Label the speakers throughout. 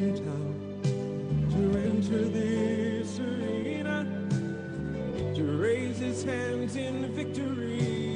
Speaker 1: to enter this arena to raise his hands in victory.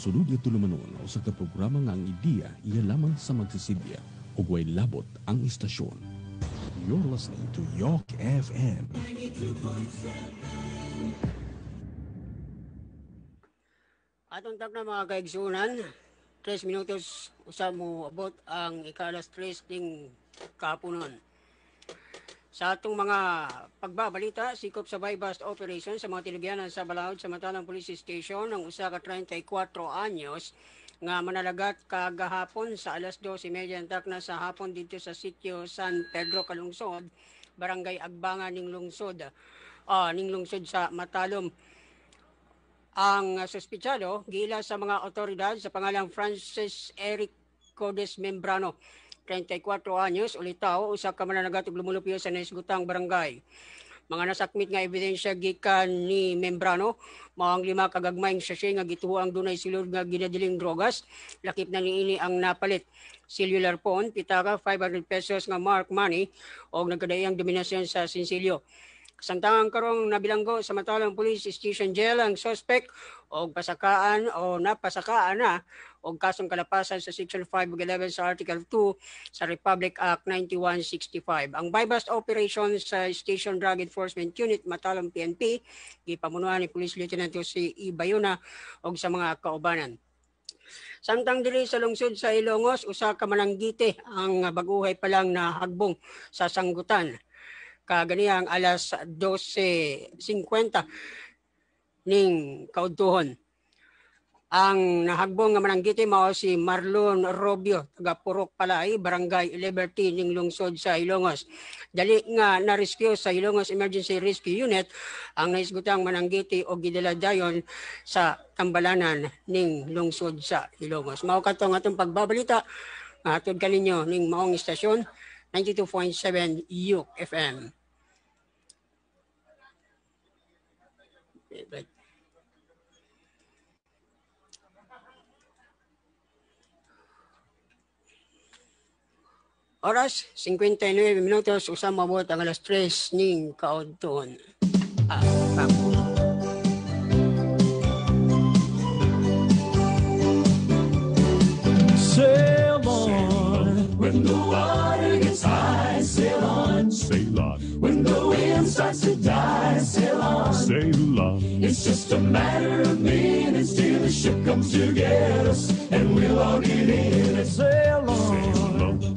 Speaker 1: Susunod nga tulumanon o sa kaprograma nga ang ideya iya lamang sa magsisidya o way labot ang istasyon. You're listening to York FM.
Speaker 2: Atong tap na mga kaigsunan, 3 minutos usa mo abot ang ikalas 3 ding kapunon. Sa atong mga pagbabalita, sikop sa bypass operation sa mga tilugyanan sa Balaod sa Matalang Police Station ng usa ka 34 anyos nga manalagat kagahapon sa alas 12:30 na sa hapon dito sa sitio San Pedro Kalungsod, Barangay Agbanga ning lungsod, uh, ah, ning lungsod sa Matalom ang suspitsado gila sa mga otoridad sa pangalang Francis Eric Codes Membrano 34 anyos, ulitaw, usa ka mananagat og lumulupyo sa naisgutang barangay. Mga nasakmit nga ebidensya gikan ni Membrano, maong lima kagagmayng sachet nga gituang dunay silod nga ginadiling drogas, lakip na niini ang napalit. Cellular phone, pitaka 500 pesos nga mark money og nagkadayang dominasyon sa Sinsilyo. Kasantangan karong nabilanggo sa Matalang Police Station Jail ang suspect o pasakaan o napasakaan na o kasong kalapasan sa Section 5 ug 11 sa Article 2 sa Republic Act 9165. Ang bypass operation sa Station Drug Enforcement Unit Matalom PNP gipamunuan ni Police Lieutenant Jose E. Bayona og sa mga kaubanan. Samtang dili sa lungsod sa Ilongos, usa ka mananggite ang baguhay pa lang na hagbong sa sanggutan. Kaganiyang alas 12.50 ning kaudtuhon. Ang nahagbong nga mananggiti mao si Marlon Robio, taga Purok Palay, Barangay Liberty ning lungsod sa Ilongos. Dali nga na-rescue sa Ilongos Emergency Rescue Unit ang naisgutang mananggiti o gidala dayon sa tambalanan ning lungsod sa Ilongos. Mao ka tong atong pagbabalita atod kaninyo ning maong istasyon 92.7 Yuk FM. Right. Oras, 59 minutos, usang mabot ang alas 3 ning kaudton. Ah,
Speaker 1: Sail on. When the water gets high, sail on. Sail on. When the wind starts to die, sail on. Sail on. It's just a matter of minutes till the ship comes to get us, and we'll all get in Sail on. Sail on.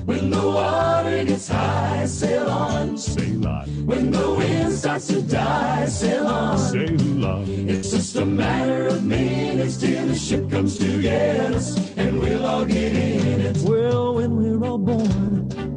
Speaker 1: When the water gets high, sail on. Sail on. When the wind starts to die, sail on. Sail on. It's just a matter of minutes till the ship comes to get us, and we'll all get in it. Well, when we're all born.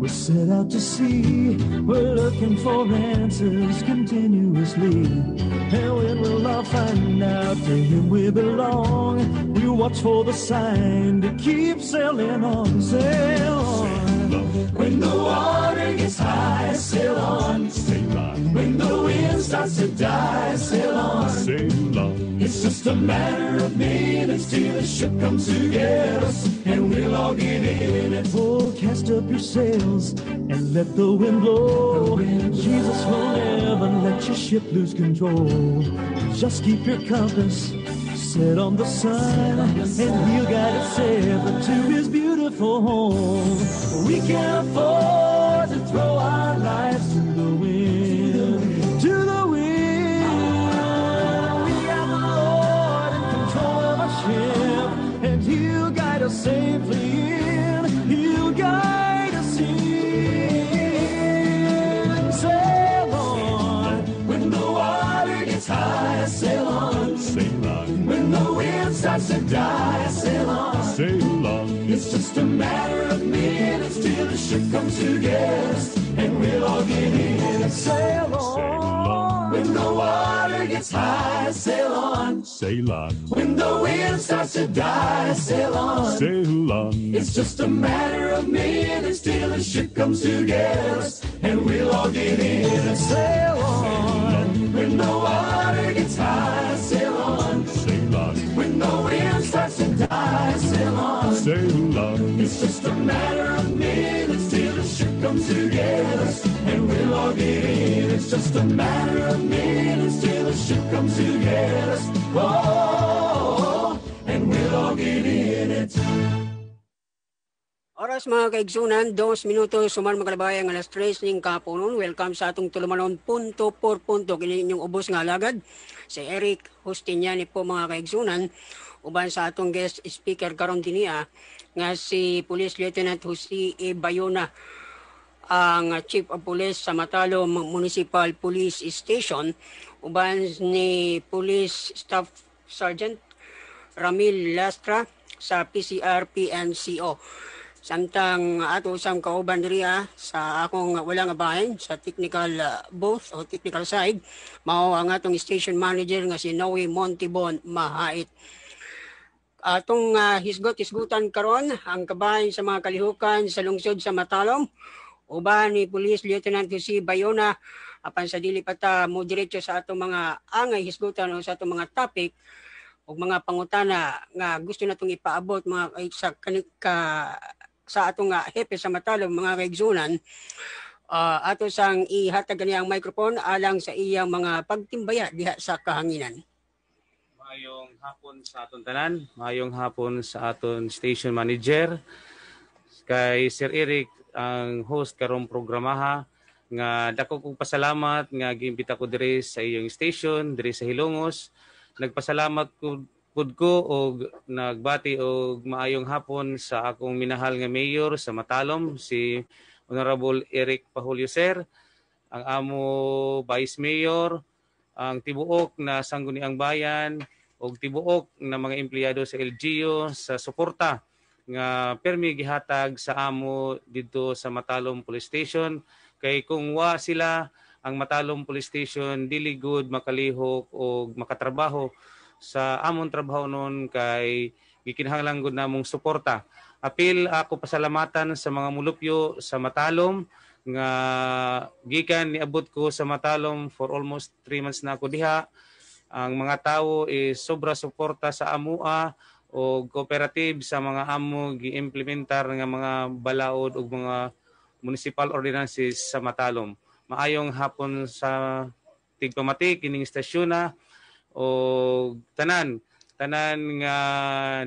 Speaker 1: We set out to sea, we're looking for answers continuously. And when will I find out to whom we belong? We watch for the sign to keep sailing on, sail on. When the water gets high, sail on. Sail on. When the wind starts to die, sail on. Sail on. It's just a matter of minutes till the ship comes to get us, and we'll all get in it. Oh, cast up your sails and let the wind blow. The wind Jesus will never let your ship lose control. Just keep your compass set on the sun, on the and he'll guide us ever to his beautiful home. We can afford to throw our lives safely in. He'll guide us in. Sail on. When the water gets high, sail on. When the wind starts to die, sail on. It's just a matter of minutes till the ship comes together. And we'll all get in. Sail Sail on. When the water it's high, sail on. Sail on. When the wind starts to die, sail on. Sail on. It's just a matter of minutes till the ship comes together and we'll all get in and sail on. When the water gets high, sail on. Sail on. When the wind starts to die, sail on. Sail on. It's just a matter of minutes till should comes together, and we'll all get in. It's just a matter of minutes till the should comes together. Oh, and we'll all get in it.
Speaker 2: Oras mga kaigsunan, 2 minuto suman magkalabayang alas 3 ng kapunon. Welcome sa atong tulumanon punto por punto. Kini inyong ubos nga alagad. Si Eric Hustiniani po mga kaigsunan. Uban sa atong guest speaker karon dinia nga si Police Lieutenant Jose E. Bayona ang Chief of Police sa Matalo Municipal Police Station uban ni Police Staff Sergeant Ramil Lastra sa PCRPNCO. Samtang ato usang kauban riya ah, sa akong wala nga bahin sa technical ah, booth o technical side mao ang atong station manager nga si Noe Montibon Mahait. Atong uh, hisgot-hisgutan karon ang kabahin sa mga kalihukan sa lungsod sa Matalom uban ni Police Lieutenant Jose Bayona apan sa dili pata mo diretso sa atong mga angay hisgutan o sa atong mga topic o mga pangutana nga gusto natong ipaabot mga sa kanik sa atong nga hepe sa matalong mga kaigsunan uh, ato sang ihatag niya ang microphone alang sa iyang mga pagtimbaya diha sa kahanginan. Maayong
Speaker 3: hapon sa aton tanan,
Speaker 2: maayong hapon
Speaker 3: sa aton station manager kay Sir Eric ang host karong programaha nga dako kong pasalamat nga giimbita ko diri sa iyong station diri sa Hilongos. Nagpasalamat ko pud ko og nagbati og maayong hapon sa akong minahal nga mayor sa Matalom si Honorable Eric Pahulyo sir ang amo vice mayor ang tibuok na sangguniang bayan og tibuok na mga empleyado sa LGU sa suporta nga permi gihatag sa amo didto sa Matalom Police Station kay kung wa sila ang Matalom Police Station dili gud makalihok o makatrabaho sa among trabaho noon kay gikinahanglan gud namong suporta. Apil ako pasalamatan sa mga mulupyo sa Matalom nga gikan niabot ko sa Matalom for almost 3 months na ako diha. Ang mga tao is eh, sobra suporta sa amua ah o cooperative sa mga amo gi-implementar nga mga balaod ug mga municipal ordinances sa Matalom. Maayong hapon sa tigpamati kining istasyon na o tanan tanan nga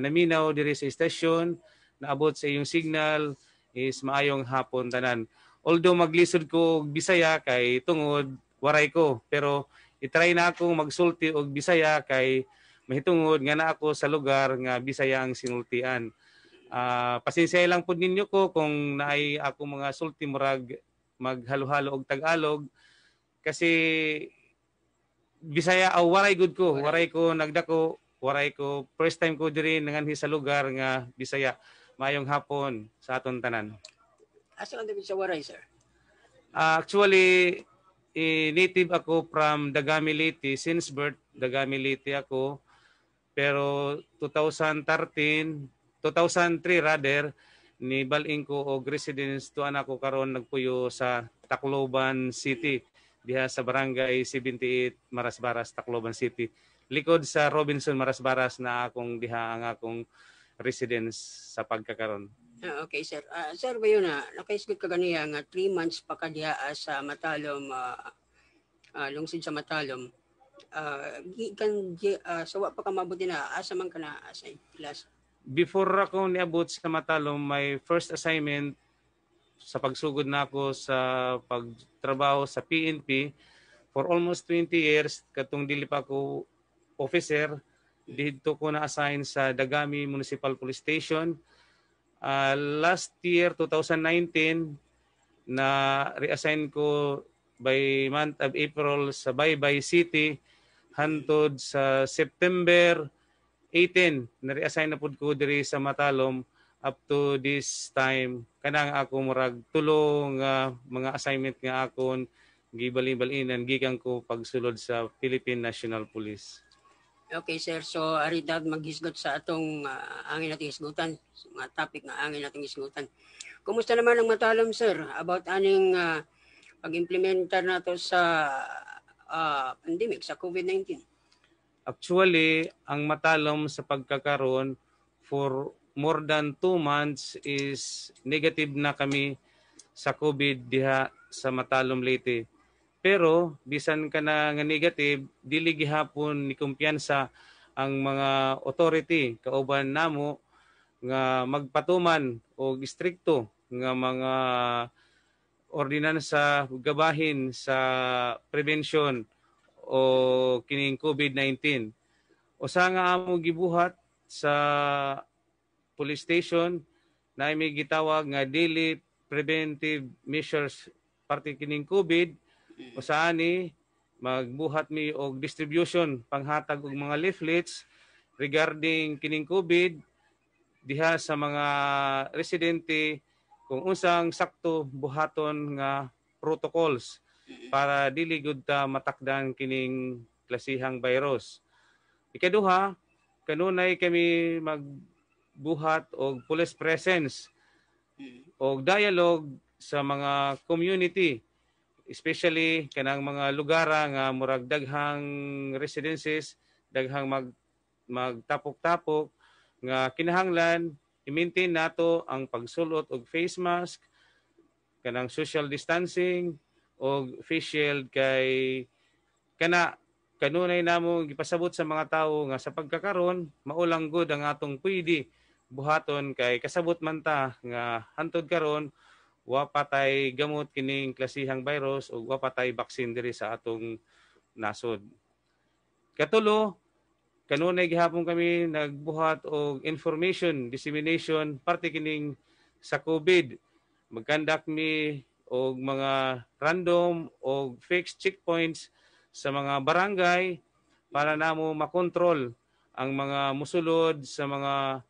Speaker 3: naminaw diri sa istasyon naabot sa iyong signal is maayong hapon tanan. Although maglisod ko Bisaya kay tungod waray ko pero itry na akong magsulti og Bisaya kay mahitungod nga na ako sa lugar nga Bisaya ang sinultian. Uh, pasensya lang po ninyo ko kung naay ako mga sulti murag maghalo-halo og Tagalog kasi Bisaya aw oh, waray gud ko, waray ko nagdako, waray ko first time ko diri nanganhi sa lugar nga Bisaya. Mayong hapon sa aton tanan.
Speaker 2: Asa ka sa waray, sir?
Speaker 3: Uh, actually, eh, native ako from Dagami Leyte. Since birth, Dagami Leyte ako. Pero 2013, 2003 rather, ni Baling ko og residence to anak ko karon nagpuyo sa Tacloban City diha sa barangay 78 Marasbaras Tacloban City likod sa Robinson Marasbaras na akong diha ang akong residence sa pagkakaron
Speaker 2: ah, okay sir uh, sir bayo na nakaisgot ka ganiya nga 3 months pa ka diha ah, sa Matalom uh, uh, lungsod sa Matalom uh, gikan uh, ah, sawa pa ka mabuti na asa man kana asay class
Speaker 3: before ako niabot sa Matalom my first assignment sa pagsugod na ako sa pagtrabaho sa PNP for almost 20 years katong dili pa ko officer dito ko na assign sa Dagami Municipal Police Station uh, last year 2019 na reassign ko by month of April sa Baybay City hantod sa September 18 na-reassign na pud ko diri sa Matalom up to this time kanang ako murag tulong uh, mga assignment nga akon gibalin-balinan gikan ko pagsulod sa Philippine National Police.
Speaker 2: Okay sir, so ari dapat maghisgot sa atong uh, angin nating isgutan, mga topic nga angin nating isgutan. Kumusta naman ang matalom sir about aning uh, ah, pag-implementar nato sa uh, pandemic, sa COVID-19?
Speaker 3: Actually, ang matalom sa pagkakaroon for more than two months is negative na kami sa COVID diha sa Matalom Leyte. Pero bisan ka na nga negative, dili gihapon ni kumpiyansa ang mga authority kauban namo nga magpatuman og istrikto nga mga ordinansa ug gabahin sa prevention o kining COVID-19. Usa nga among gibuhat sa police station na may gitawag nga daily preventive measures parte kining COVID o ani magbuhat mi og distribution panghatag og mga leaflets regarding kining COVID diha sa mga residente kung unsang sakto buhaton nga protocols para dili gud ta matakdan kining klasihang virus. Ikaduha, kanunay kami magbuhat og police presence og dialogue sa mga community especially kanang mga lugar nga murag daghang residences daghang mag magtapok-tapok nga kinahanglan i-maintain nato ang pagsulot og face mask kanang social distancing og face shield kay kana kanunay namo gipasabot sa mga tawo nga sa pagkakaron maulang gud ang atong pwede buhaton kay kasabot man ta nga hantod karon wa patay gamot kining klasihang virus o wa patay vaccine diri sa atong nasod. Katulo, kanunay gihapon kami nagbuhat og information dissemination parte kining sa COVID. Magkandak mi og mga random og fixed checkpoints sa mga barangay para namo makontrol ang mga musulod sa mga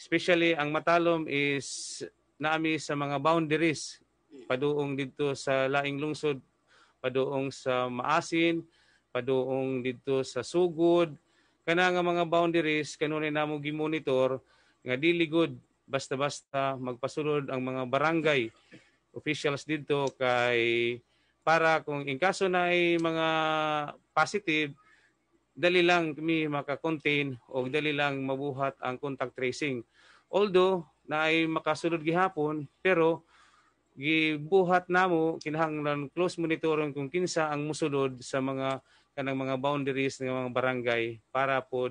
Speaker 3: especially ang matalom is naami sa mga boundaries paduong dito sa laing lungsod paduong sa Maasin paduong dito sa Sugod kana nga mga boundaries kanunay namo gimonitor nga dili gud basta-basta magpasulod ang mga barangay officials didto kay para kung in kaso na ay mga positive dali lang mi maka-contain o dali lang mabuhat ang contact tracing although na ay makasulod gihapon pero gibuhat namo kinahanglan close monitoring kung kinsa ang musulod sa mga kanang mga boundaries ng mga barangay para po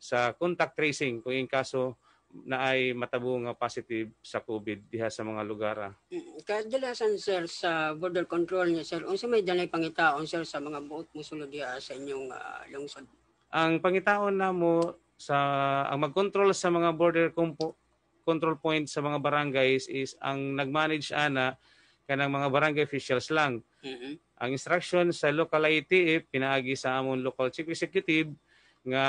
Speaker 3: sa contact tracing kung in kaso na ay matabo nga positive sa COVID diha sa mga lugar. Ah.
Speaker 2: Mm, kadalasan sir sa border control niya sir, unsa may dalay pangitaon sir sa mga buot musulod diha sa inyong uh, lungsod?
Speaker 3: Ang pangitaon na mo sa ang magkontrol sa mga border compo, control point sa mga barangays is ang nagmanage ana kanang mga barangay officials lang Mm-hmm. Ang instruction sa local ITF eh, pinaagi sa among local chief executive nga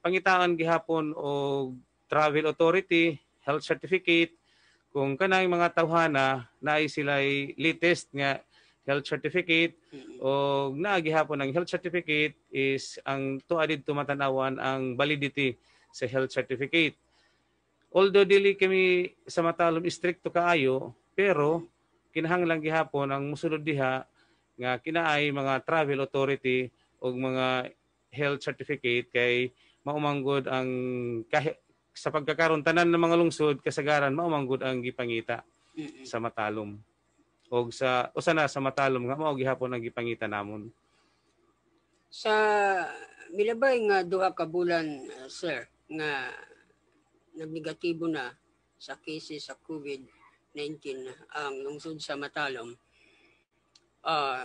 Speaker 3: pangitaan gihapon og travel authority health certificate kung kanang mga tawhana naay sila latest nga health certificate mm-hmm. o naagihapon ang health certificate is ang tuwa didto matanawan ang validity sa health certificate. Although dili kami sa matalom stricto kaayo pero kinahanglan gihapon ang musulod diha nga kinaay mga travel authority o mga health certificate kay maumanggod ang kah- sa pagkakaroon tanan ng mga lungsod kasagaran maumanggod ang gipangita sa matalom o sa usa na sa matalom nga mao gihapon ang gipangita namon
Speaker 2: sa milabay nga duha ka bulan uh, sir nga nagnegatibo na sa cases sa COVID-19 ang lungsod sa Matalom uh,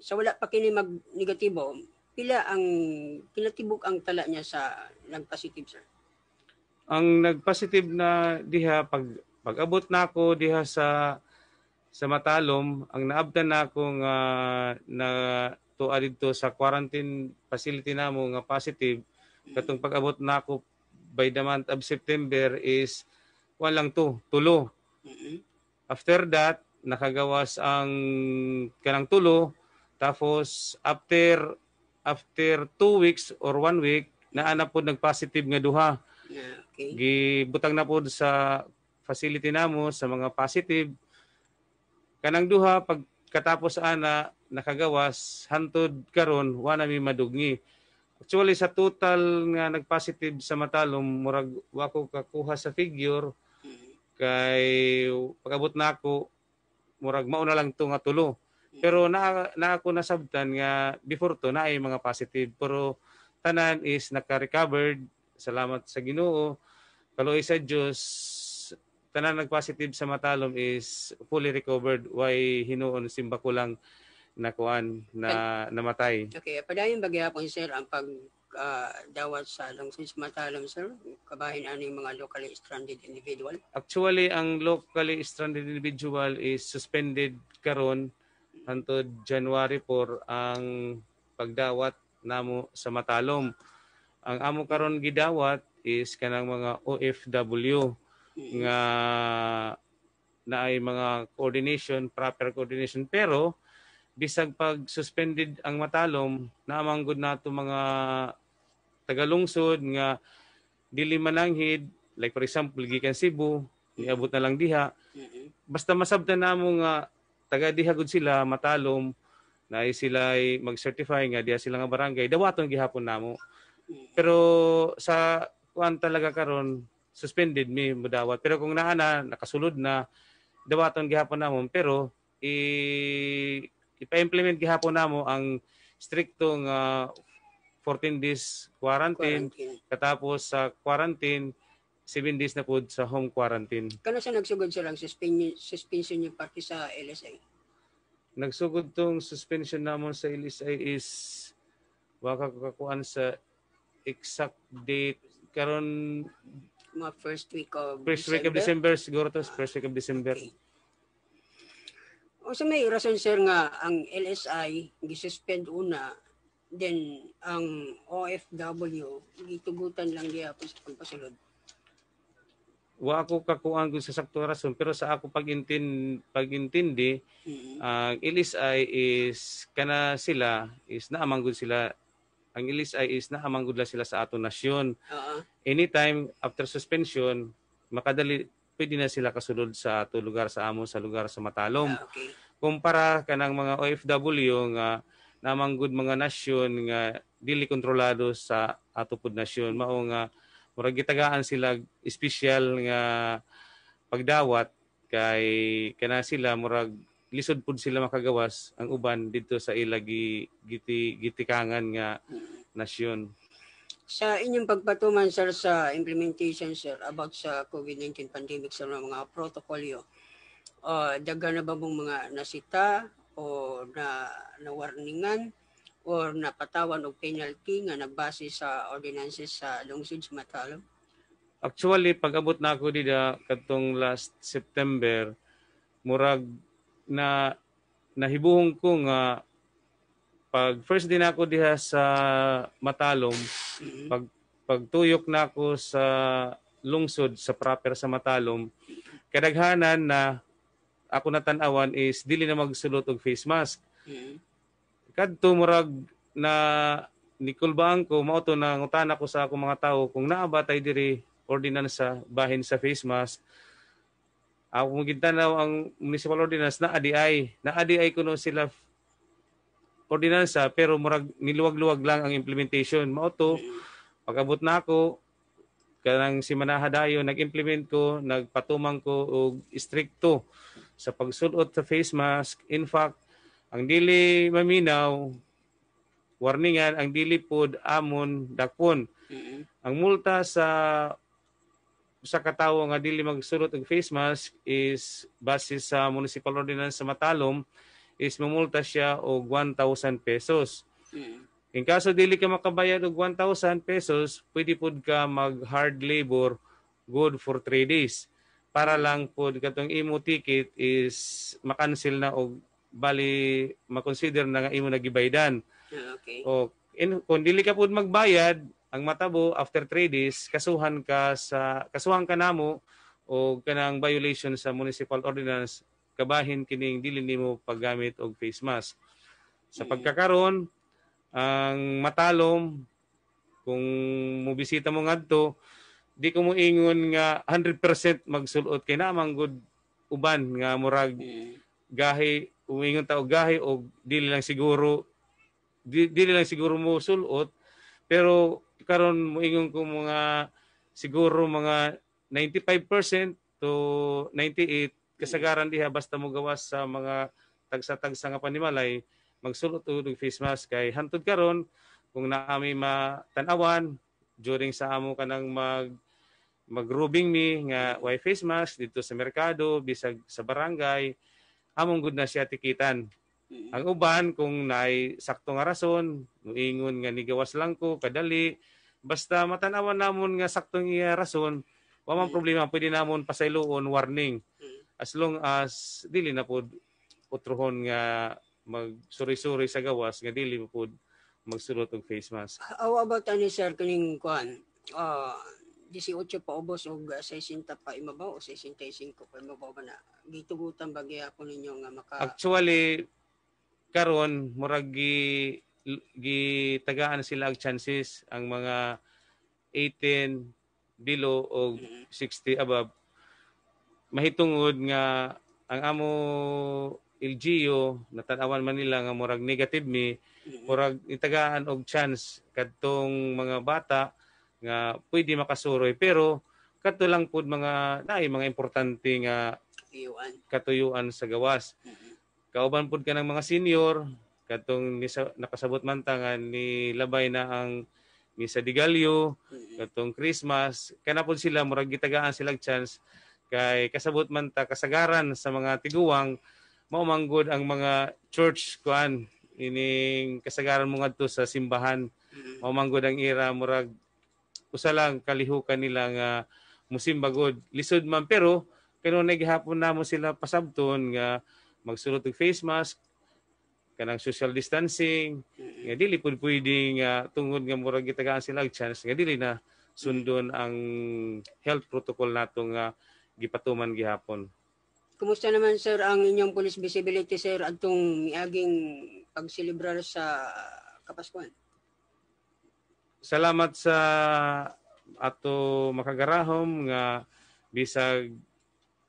Speaker 2: sa wala pa kini mag negatibo, pila ang kinatibok ang tala niya sa nag-positive sir?
Speaker 3: Ang nag-positive na diha pag pag-abot nako na diha sa sa Matalom, ang naabdan na ako nga uh, na to adito sa quarantine facility namo nga positive katong pag-abot nako na by the month of September is walang to, tulo. Mm-hmm. After that, nakagawas ang kanang tulo tapos after after two weeks or one week naa na pod nagpositive nga duha yeah, okay. gibutang na pod sa facility namo sa mga positive kanang duha pagkatapos ana nakagawas hantud karon wa na mi madugni actually sa total nga nagpositive sa Matalom murag wa ko kakuha sa figure mm. kay pagabot na ako murag mao na lang to nga tulo. Pero na, na ako nasabdan nga before to na ay mga positive pero tanan is naka-recovered. Salamat sa Ginoo. Kaloy sa Dios tanan nag positive sa matalom is fully recovered why hinuon simba ko lang nakuan na namatay.
Speaker 2: Okay, padayon bagya po sir ang pag uh, dawat sa since samantalang sir kabahin ano yung mga locally stranded individual
Speaker 3: actually ang locally stranded individual is suspended karon hantod January 4 ang pagdawat namo sa Matalom ang amo karon gidawat is kanang mga OFW mm-hmm. nga na ay mga coordination proper coordination pero bisag pag suspended ang matalom na naamang gud nato mga tagalungsod nga dili mananghid like for example gikan Cebu niabot na lang diha basta masabtan namo nga taga diha gud sila matalom na sila ay mag-certify nga diha sila nga barangay dawaton gihapon namo pero sa kuan talaga karon suspended mi mudawat pero kung naa nakasulod na dawaton gihapon namo pero i ipa-implement gihapon namo ang strictong uh, 14 days quarantine, quarantine. katapos sa quarantine 7 days na pod sa home quarantine.
Speaker 2: Kano sa nagsugod sa lang suspension suspension yung party sa LSI?
Speaker 3: Nagsugod tong suspension namon sa LSI is waka kakuan sa exact date karon
Speaker 2: mga first week of first December? week of December
Speaker 3: siguro to first week of December. Okay.
Speaker 2: O sa may rason sir nga ang LSI gisuspend una Then, ang OFW, gitugutan lang niya po sa pagpasulod.
Speaker 3: Wa ako kakuan kakuang sa sakto rason pero sa ako pagintindi pagintindi mm-hmm. ang uh, LSI is kana sila is naamang gud sila ang LSI is naamang gud sila sa ato nasyon. Uh-huh. Anytime after suspension makadali pwede na sila kasulod sa ato lugar sa amo sa lugar sa Matalom. Uh, okay. Kumpara kanang mga OFW nga uh, namanggod mga nasyon nga dili kontrolado sa atupod nasyon mao nga murag gitagaan sila special nga pagdawat kay kana sila murag lisod pud sila makagawas ang uban dito sa ilagi giti, gitikangan nga nasyon
Speaker 2: sa inyong pagpatuman sir sa implementation sir about sa COVID-19 pandemic sa mga protokolyo uh, daghan na ba mong mga nasita o na nawarningan o napatawan og penalty nga nabase sa ordinances sa lungsod sa Matalom?
Speaker 3: Actually, pag-abot na ako dida katong last September, murag na nahibuhong ko nga pag first din ako diha sa Matalom, mm-hmm. pag pagtuyok na ako sa lungsod sa proper sa Matalom, kadaghanan na ako natanawan is dili na magsulot og face mask. Mm-hmm. Kadto murag na nikulbaan ko mao to nang utana ko sa akong mga tawo kung naa diri ordinance sa bahin sa face mask. Ako mo gitanaw ang municipal ordinance na ADI. Na ADI ko no sila ordinance pero murag niluwag-luwag lang ang implementation. Mao to, mm-hmm. pagabot na ako, kanang si Manahadayo nag-implement ko, nagpatumang ko og strikto sa pagsulot sa face mask. In fact, ang dili maminaw warningan ang dili pod amon dakpon. Mm-hmm. Ang multa sa sa katawo nga dili magsulot og face mask is base sa municipal ordinance sa Matalom is mamulta siya og 1,000 pesos. Mm-hmm. In kaso dili ka makabayad og 1,000 pesos, pwede pud ka mag hard labor good for 3 days. Para lang pud katong imo ticket is makancel na og bali makonsider na nga imo nagibaydan. Ah, okay. O in, kung dili ka pud magbayad, ang matabo after 3 days kasuhan ka sa kasuhan ka namo o kanang violation sa municipal ordinance kabahin kining dili nimo paggamit og face mask. Sa hmm. pagkakaron ang matalom kung mo bisita mo ngadto di ko mo ingon nga 100% magsulot kay namang good uban nga murag mm. gahi umingon ta gahi og dili lang siguro dili lang siguro mo sulot pero karon mo ingon ko mga siguro mga 95% to 98 kasagaran diha basta mo gawas sa mga tagsa-tagsa nga panimalay magsulot og face mask kay hantod karon kung naami ma matanawan during sa amo kanang mag magrubing mi nga way face mask dito sa merkado bisag sa barangay among gud na siya tikitan ang uban kung naay sakto nga rason muingon nga nigawas lang ko kadali basta matanawan namon nga saktong iya rason wa man problema pwede namon pasayloon warning as long as dili na pod utrohon nga magsuri-suri sa gawas nga dili po magsulot og face mask.
Speaker 2: How about ani sir kaning kuan? Uh, 18 pa ubos og 60 pa imabaw o 65 pa imabaw ba na gitugutan ba gyud ako ninyo nga maka Actually
Speaker 3: karon murag gi gitagaan sila ang chances ang mga 18 below o 60 above mahitungod nga ang amo LGU natanawan man nila nga murag negative ni mm-hmm. murag itagaan og chance kadtong mga bata nga pwede makasuroy pero kadto lang pud mga naay mga importante nga katuyuan katuyuan sa gawas mm-hmm. kauban pud ka ng mga senior kadtong nakasabot man ta nga ni labay na ang misa de Gallo mm-hmm. kadtong Christmas kana pud sila murag gitagaan sila chance kay kasabot man ta kasagaran sa mga tiguang maumanggod ang mga church kuan ining kasagaran mo ngadto sa simbahan mm-hmm. maumanggod ang ira murag usa lang kalihukan nila nga musimba gud lisod man pero kanon naghapon na mo sila pasabton nga magsulot og face mask kanang social distancing mm-hmm. nga dili pud pwedeng uh, tungod nga murag gitagaan sila og chance nga dili na sundon mm-hmm. ang health protocol nato nga gipatuman gihapon
Speaker 2: Kumusta naman sir ang inyong police visibility sir at itong miaging pagsilibrar sa Kapaskuhan?
Speaker 3: Salamat sa ato makagarahom nga bisag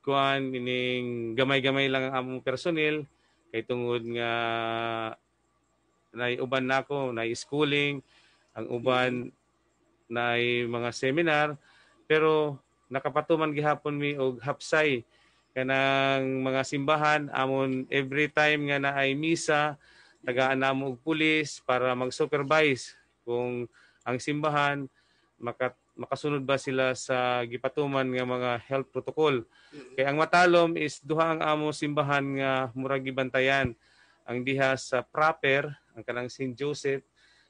Speaker 3: kuan ining gamay-gamay lang ang among personil kay tungod nga nay uban nako nay schooling ang uban nay mga seminar pero nakapatuman gihapon mi og hapsay kanang mga simbahan amon every time nga naay misa tagaan namo og pulis para mag-supervise kung ang simbahan makat makasunod ba sila sa gipatuman nga mga health protocol. Kay ang matalom is duha ang amo simbahan nga murag gibantayan ang diha sa proper ang kanang St. Joseph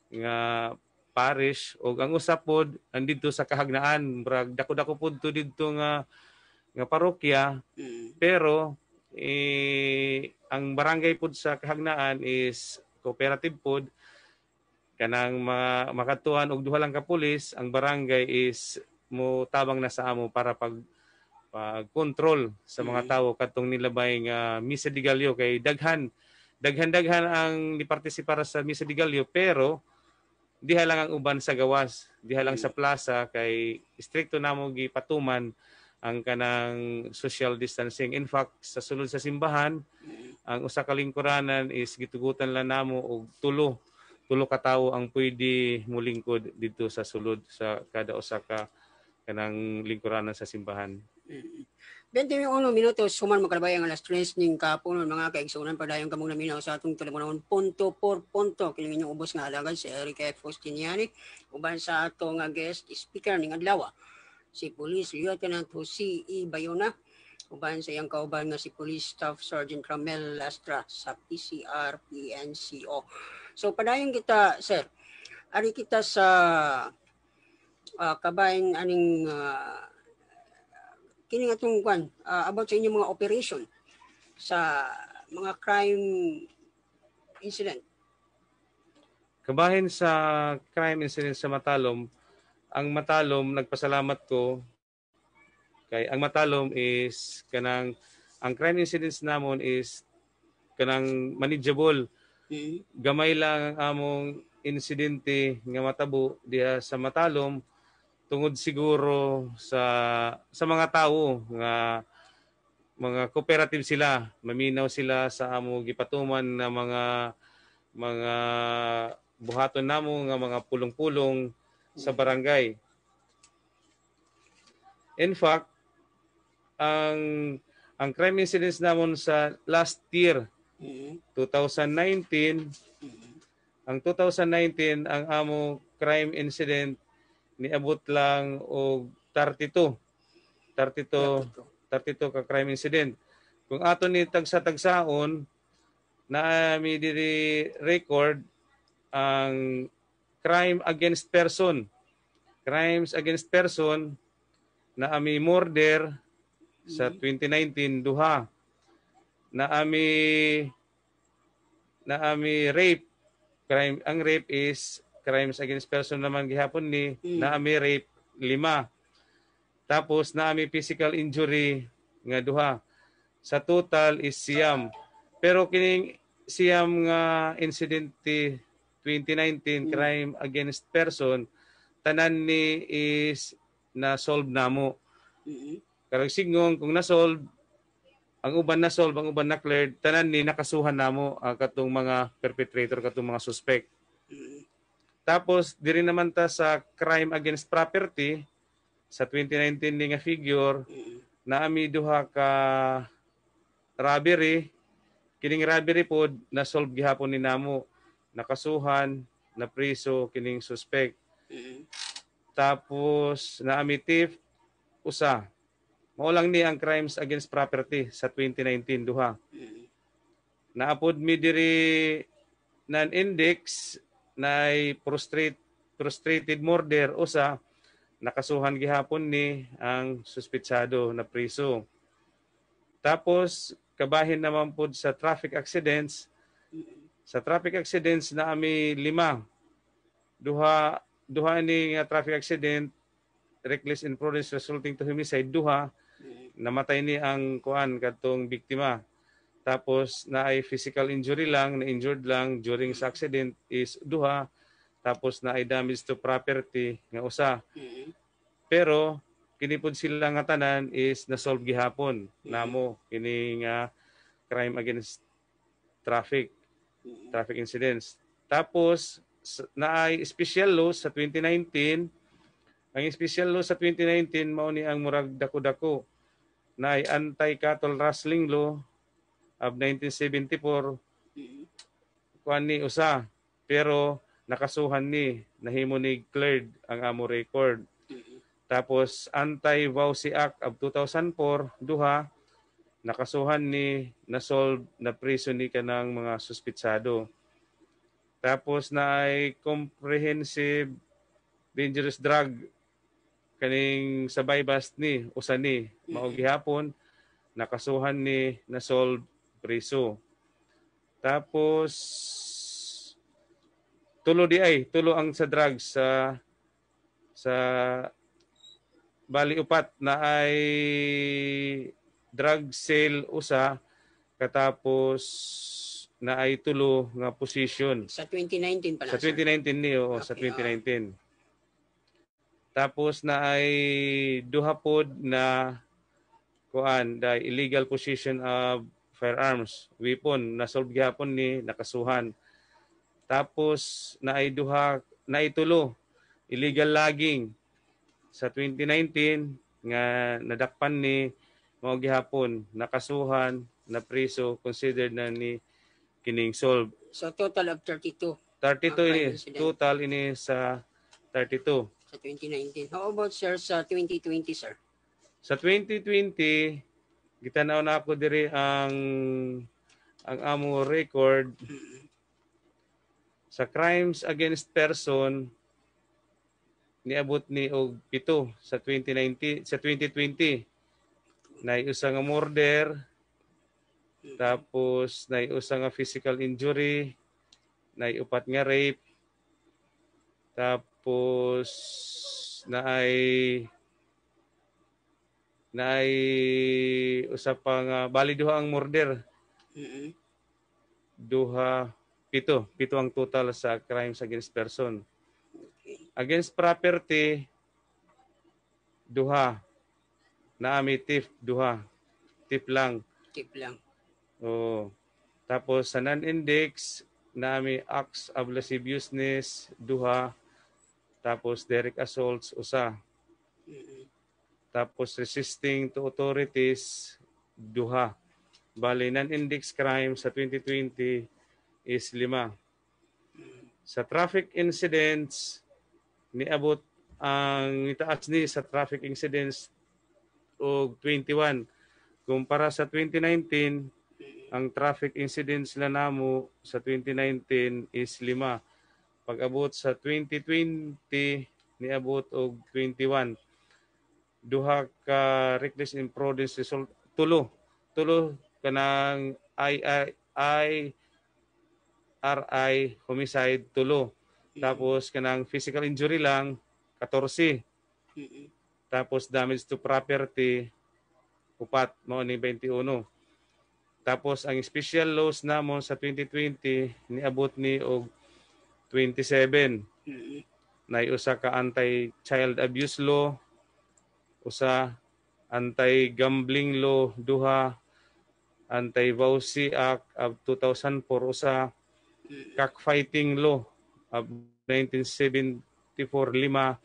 Speaker 3: nga parish o ang usap pod andito sa kahagnaan murag dako-dako pud to didto nga uh, nga parokya mm. pero eh, ang barangay pod sa kahagnaan is cooperative pod kanang mga makatuan og duha lang ka pulis ang barangay is mo tabang na sa amo para pag pag-control sa mga mm-hmm. tao katong nilabay nga uh, misa de Gallo kay daghan daghan-daghan ang nipartisipara sa misa de Gallo pero diha lang ang uban sa gawas diha lang sa mm. plaza kay strikto namo gipatuman ang kanang social distancing. In fact, sa sulod sa simbahan, ang usa ka lingkuranan is gitugutan lang namo og tulo tulo ka tawo ang pwede mulingkod dito sa sulod sa kada usa ka kanang lingkuranan sa simbahan.
Speaker 2: 21 minuto suman makalabay ang alas 3 ning kapunon mga kaigsoonan kaigsunan padayon kamong naminaw sa atong teleponon punto por punto kining inyong ubos nga alagad si Eric F. Faustiniani uban sa atong ah, guest speaker ning adlaw si Police Lieutenant Jose E. Bayona uban sa iyang kauban nga si Police Staff Sergeant Ramel Lastra sa PCR PNCO. So padayon kita sir, ari kita sa uh, kabayan aning uh, kini nga uh, about sa inyong mga operation sa mga crime incident.
Speaker 3: Kabahin sa crime incident sa Matalom, ang matalom nagpasalamat ko kay ang matalom is kanang ang crime incidents namon is kanang manageable mm-hmm. gamay lang ang among insidente nga matabo diha sa matalom tungod siguro sa sa mga tawo nga mga cooperative sila maminaw sila sa amo gipatuman na mga mga buhaton namo nga mga pulong-pulong sa barangay. In fact, ang ang crime incidence naman sa last year, 2019, mm-hmm. mm-hmm. ang 2019, ang amo crime incident niabot lang og 32. 32 32 ka crime incident. Kung ato ni tagsa-tagsaon na may record ang crime against person. Crimes against person na ami murder sa 2019 mm-hmm. duha na ami na ami rape crime ang rape is crimes against person naman gihapon ni mm. na ami rape lima tapos na ami physical injury nga duha sa total is siyam pero kining siyam nga insidente 2019 hmm. crime against person tanan ni is na solve na mo hmm singon kung na solve ang uban na solve, ang uban na cleared, tanan ni nakasuhan na mo uh, ah, katong mga perpetrator, katong mga suspect. Mm-hmm. Tapos diri naman ta sa crime against property sa 2019 ni nga figure mm-hmm. na ami duha ka robbery kining robbery pod na solve gihapon ni namo nakasuhan, na preso kining suspect. Mm-hmm. Tapos naami thief usa. Mao lang ni ang crimes against property sa 2019 duha. Mm-hmm. Naapod mi diri nan index na prostrate prostrated murder usa nakasuhan gihapon ni ang suspetsado na preso. Tapos kabahin naman pod sa traffic accidents sa traffic accidents na ami lima. Duha duha ini nga traffic accident reckless imprudence resulting to homicide duha namatay ni ang kuan kadtong biktima. Tapos na ay physical injury lang, na injured lang during sa accident is duha tapos na ay damage to property nga usa. Pero kinipod sila nga tanan is na-solve gihapon mm-hmm. namo kini nga crime against traffic traffic incidents. Tapos, na ay special law sa 2019, ang special law sa 2019 mao ni ang murag dako-dako na ay anti-cattle rustling law of 1974 kuan ni usa pero nakasuhan ni nahimo ni cleared ang amo record tapos anti-vowsy act of 2004 duha nakasuhan ni nasolve na prison ni kanang mga suspitsado. Tapos na ay comprehensive dangerous drug kaning sabay bast ni usa ni mao gihapon nakasuhan ni nasolve preso. Tapos tulo di ay tulo ang sa drugs sa sa bali upat na ay drug sale usa katapos na ay tulo nga position. Sa
Speaker 2: 2019 pala. Sa
Speaker 3: 2019 ni oo, oh, okay, sa 2019. Oh. Tapos na ay duha pod na kuan the illegal possession of firearms, weapon na solve gyapon ni nakasuhan. Tapos na ay duha na itulo illegal logging sa 2019 nga nadakpan ni mao gihapon nakasuhan na preso considered na ni kining solve.
Speaker 2: So total of 32.
Speaker 3: 32 ini total ini sa 32
Speaker 2: sa 2019. How about sir sa 2020 sir?
Speaker 3: Sa 2020 gitanaw na ko diri ang ang amo record sa crimes against person niabot ni og pito sa 2019 sa 2020 nay usa nga murder tapos nay usa nga physical injury nay upat nga rape tapos naay naay usa pa nga bali duha ang murder duha pito pito ang total sa crimes against person against property duha na tip duha. Tip lang. Tip lang. Oo. Tapos sa non-index na acts of lasciviousness duha. Tapos direct assaults usa. Tapos resisting to authorities duha. Bali non-index crime sa 2020 is lima. Mm. Sa traffic incidents, niabot ang itaas ni sa traffic incidents o 21. Kumpara sa 2019, ang traffic incidents na namo sa 2019 is 5. Pag-abot sa 2020, niabot og 21. Duha ka reckless imprudence result tulo. Tulo kanang I, I, RI homicide tulo. Tapos kanang physical injury lang 14. Tapos damage to property, upat mo ni 21. Tapos ang special laws namon sa 2020 niabot ni og 27. mm Na usa ka anti-child abuse law, usa anti-gambling law, duha anti-vowsy act of 2004 usa mm-hmm. cockfighting law of 1974 lima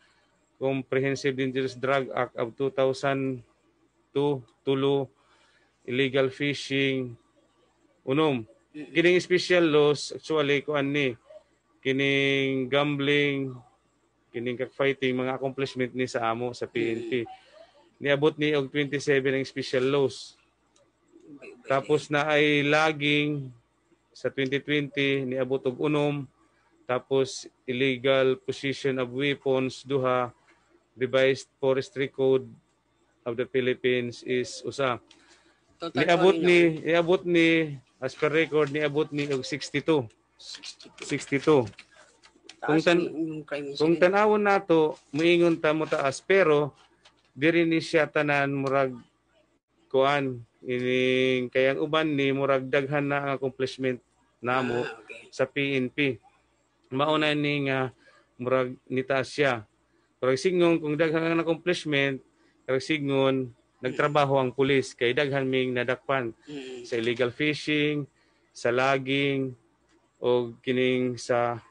Speaker 3: Comprehensive Dangerous Drug Act of 2002, tulo, illegal fishing, unom. Kining special laws, actually, ko ani kining gambling, kining fighting, mga accomplishment ni sa amo sa PNP. Mm. Niabot ni og 27 ang special laws. Tapos na ay laging sa 2020 niabot og unom tapos illegal possession of weapons duha Revised Forestry Code of the Philippines is usa.
Speaker 2: Total niabot ni
Speaker 3: niabot ni as per record niabot ni og 62. 62.
Speaker 2: Kung tan kung tanawon
Speaker 3: nato muingon ta mo taas pero diri ni siya tanan murag kuan ining kayang uban ni murag daghan na ang accomplishment namo ah, okay. sa PNP. Mauna ni nga murag nitaas siya pero signon kung daghang ang accomplishment, pero signon nagtrabaho ang pulis kay daghan ming nadakpan mm. sa illegal fishing, sa logging o kining sa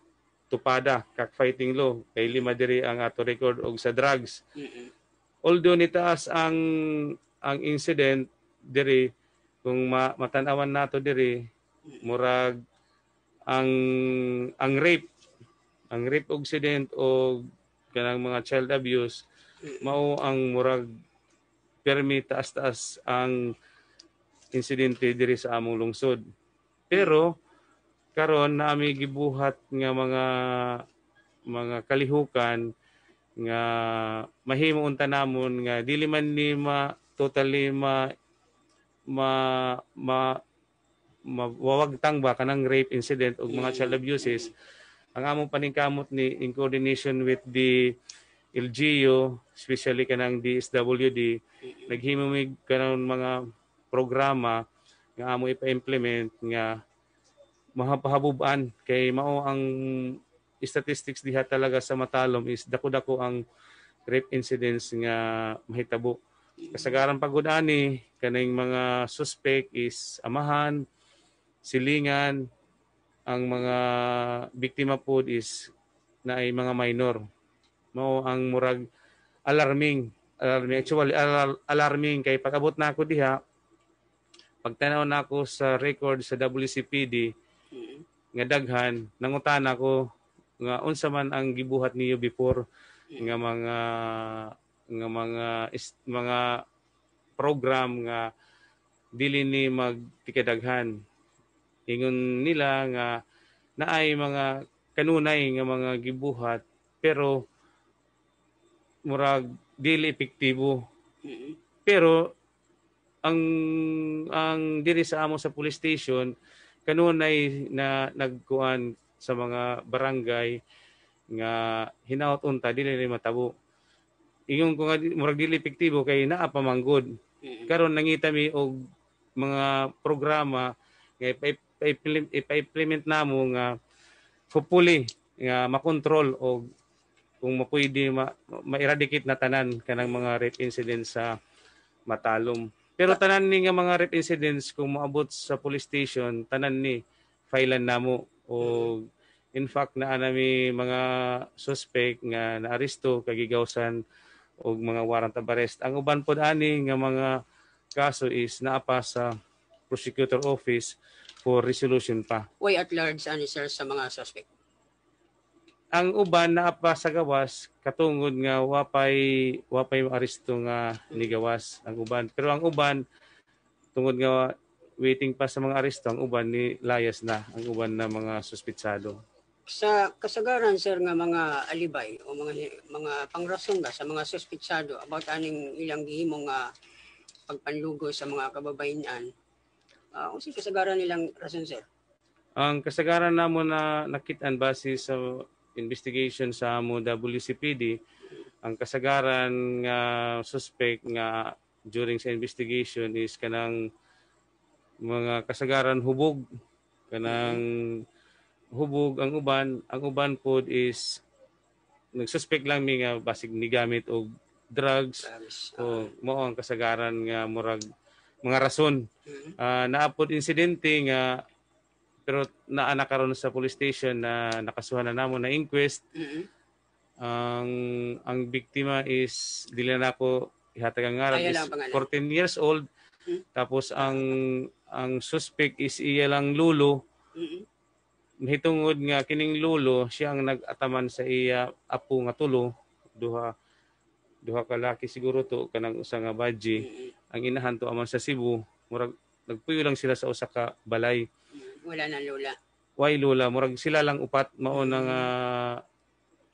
Speaker 3: tupada cockfighting law kay lima diri ang ato record og sa drugs. Although nitaas ang ang incident diri kung ma- matan-awan nato diri murag ang ang rape ang rape incident o kanang mga child abuse mao ang murag permit taas-taas ang insidente diri sa among lungsod. Pero karon naami gibuhat nga mga mga kalihukan nga mahimo unta namon nga dili man ni ma totally ma ma, ma mawagtang ba kanang rape incident o mga child abuses ang among paningkamot ni in coordination with the LGU, especially kanang DSWD, naghimumig kanang mga programa nga amo ipa-implement nga mahapahabuban kay mao ang statistics diha talaga sa Matalom is dako-dako ang rape incidents nga mahitabo. Kasagaran pagod ani kaning mga suspect is amahan, silingan, ang mga biktima po is na ay mga minor. Mao ang murag alarming, alarming actually alar, alarming kay pag na ako diha pagtanaw na ako sa record sa WCPD mm nga daghan nangutan ako nga unsa man ang gibuhat niyo before nga mga nga mga is, mga program nga dili ni magtikadaghan Ingon nila nga naay mga kanunay nga mga gibuhat pero murag dili epektibo. Pero ang ang diri sa amo sa police station kanunay na nagkuan sa mga barangay nga hinaut unta dili ni matabo. Ingon ko nga murag dili epektibo kay naa pa manggod. Karon nangita mi og mga programa kay ipa-implement na mo nga ah, hopefully nga makontrol o kung mapwede ma, ma-eradicate na tanan kanang mga rape incidents sa Matalom. Pero tanan ni nga mga rape incidents kung maabot sa police station, tanan ni filean na mo o in fact na anami mga suspect nga naaresto kagigawsan og mga warrant of arrest. Ang uban pod ani nga mga kaso is naa sa prosecutor office for resolution pa.
Speaker 2: Why at large ano sir sa mga suspect?
Speaker 3: Ang uban na apa sa gawas katungod nga wapay wapay aristo nga ni gawas ang uban. Pero ang uban tungod nga waiting pa sa mga aristo, ang uban ni layas na ang uban na mga suspitsado.
Speaker 2: Sa kasagaran sir nga mga alibay o mga mga pangrason ba sa mga suspitsado about aning ilang gihimong uh, pagpanlugo sa mga kababayenan Uh, kung si kasagaran nilang rason, sir?
Speaker 3: Ang kasagaran na mo na nakitaan base sa investigation sa mo WCPD, ang kasagaran nga suspect nga during sa investigation is kanang mga kasagaran hubog kanang hubog ang uban ang uban pod is nagsuspect lang mi nga basig ni gamit og drugs o mo ang kasagaran nga murag mga rason uh, naapod insidente nga pero naa na sa police station na nakasuhan na namo na inquest mm-hmm. ang ang biktima is dili na ako ihatag ang ngaran is 14 years old mm-hmm. tapos ang ang suspect is iya lang lulo mm nga kining lulo siya ang nagataman sa iya apo nga tulo duha duha ka laki siguro to kanang usa nga badji ang inahan to aman sa Cebu murag nagpuyo lang sila sa usa ka balay
Speaker 2: wala na lola
Speaker 3: why lola murag sila lang upat mao na nga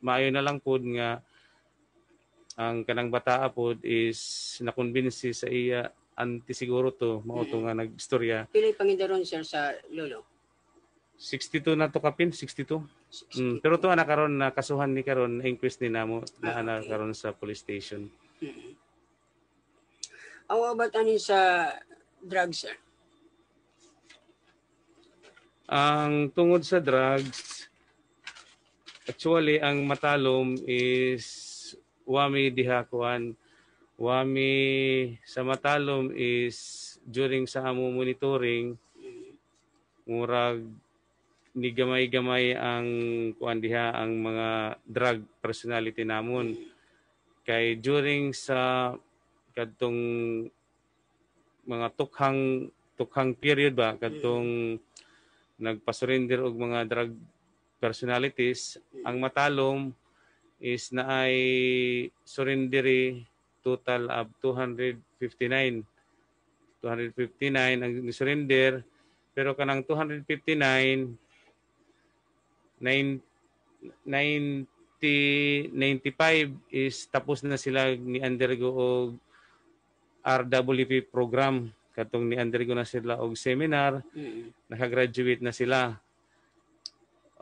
Speaker 3: maayo na lang pud nga ang kanang bata pud is nakonbinsi sa iya anti siguro to mao to nga nagistorya
Speaker 2: pilay pangidaron sir sa lolo
Speaker 3: 62 na to kapin, 62. Mm, pero to ana karon na kasuhan ni karon inquest ni namo na ana ah, karon sa police station.
Speaker 2: Mm-hmm. Awa ani sa drugs sir?
Speaker 3: Ang tungod sa drugs actually ang matalom is wami dihakuan. Wami sa matalom is during sa amo monitoring mm-hmm. murag ni gamay-gamay ang kuan diha ang mga drug personality namon kay during sa kadtong mga tukhang tukhang period ba kadtong mm nagpasurrender og mga drug personalities mm ang matalom is na ay surrenderi eh, total of 259 259 ang surrender pero kanang 259 9, 90, 95 is tapos na sila ni undergo og RWP program katong ni undergo na sila og seminar mm-hmm. nakagraduate na sila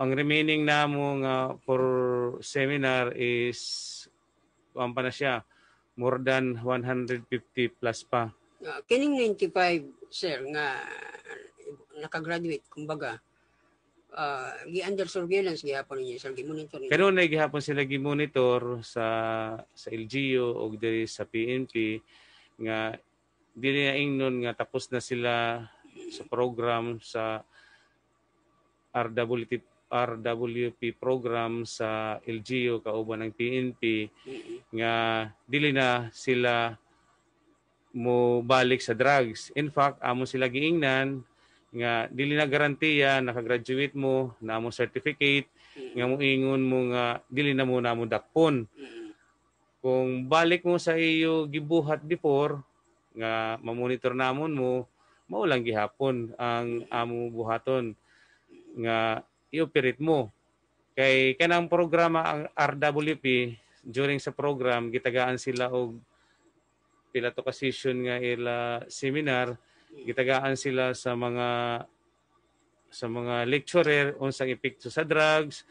Speaker 3: ang remaining na mo nga for seminar is kuan pa na siya more than 150 plus pa
Speaker 2: uh, kining 95 sir nga nakagraduate kumbaga uh, gi-under surveillance gihapon niya sir gi-monitor niya. Karon
Speaker 3: gihapon sila gi-monitor sa sa LGU o diri sa PNP nga dili na ingnon nga tapos na sila sa program sa RWT RWP program sa LGU kauban ng PNP mm-hmm. nga dili na sila mo balik sa drugs. In fact, amo sila giingnan nga dili na garantiya nakagraduate mo na mo certificate mm-hmm. nga moingon mo nga dili na mo na mo dakpon mm-hmm. kung balik mo sa iyo gibuhat before nga mamonitor namon mo mao lang gihapon ang amo buhaton nga i-operate mo kay kanang programa ang RWP during sa program gitagaan sila og pila to ka session nga ila seminar gitagaan sila sa mga sa mga lecturer unsang epekto sa drugs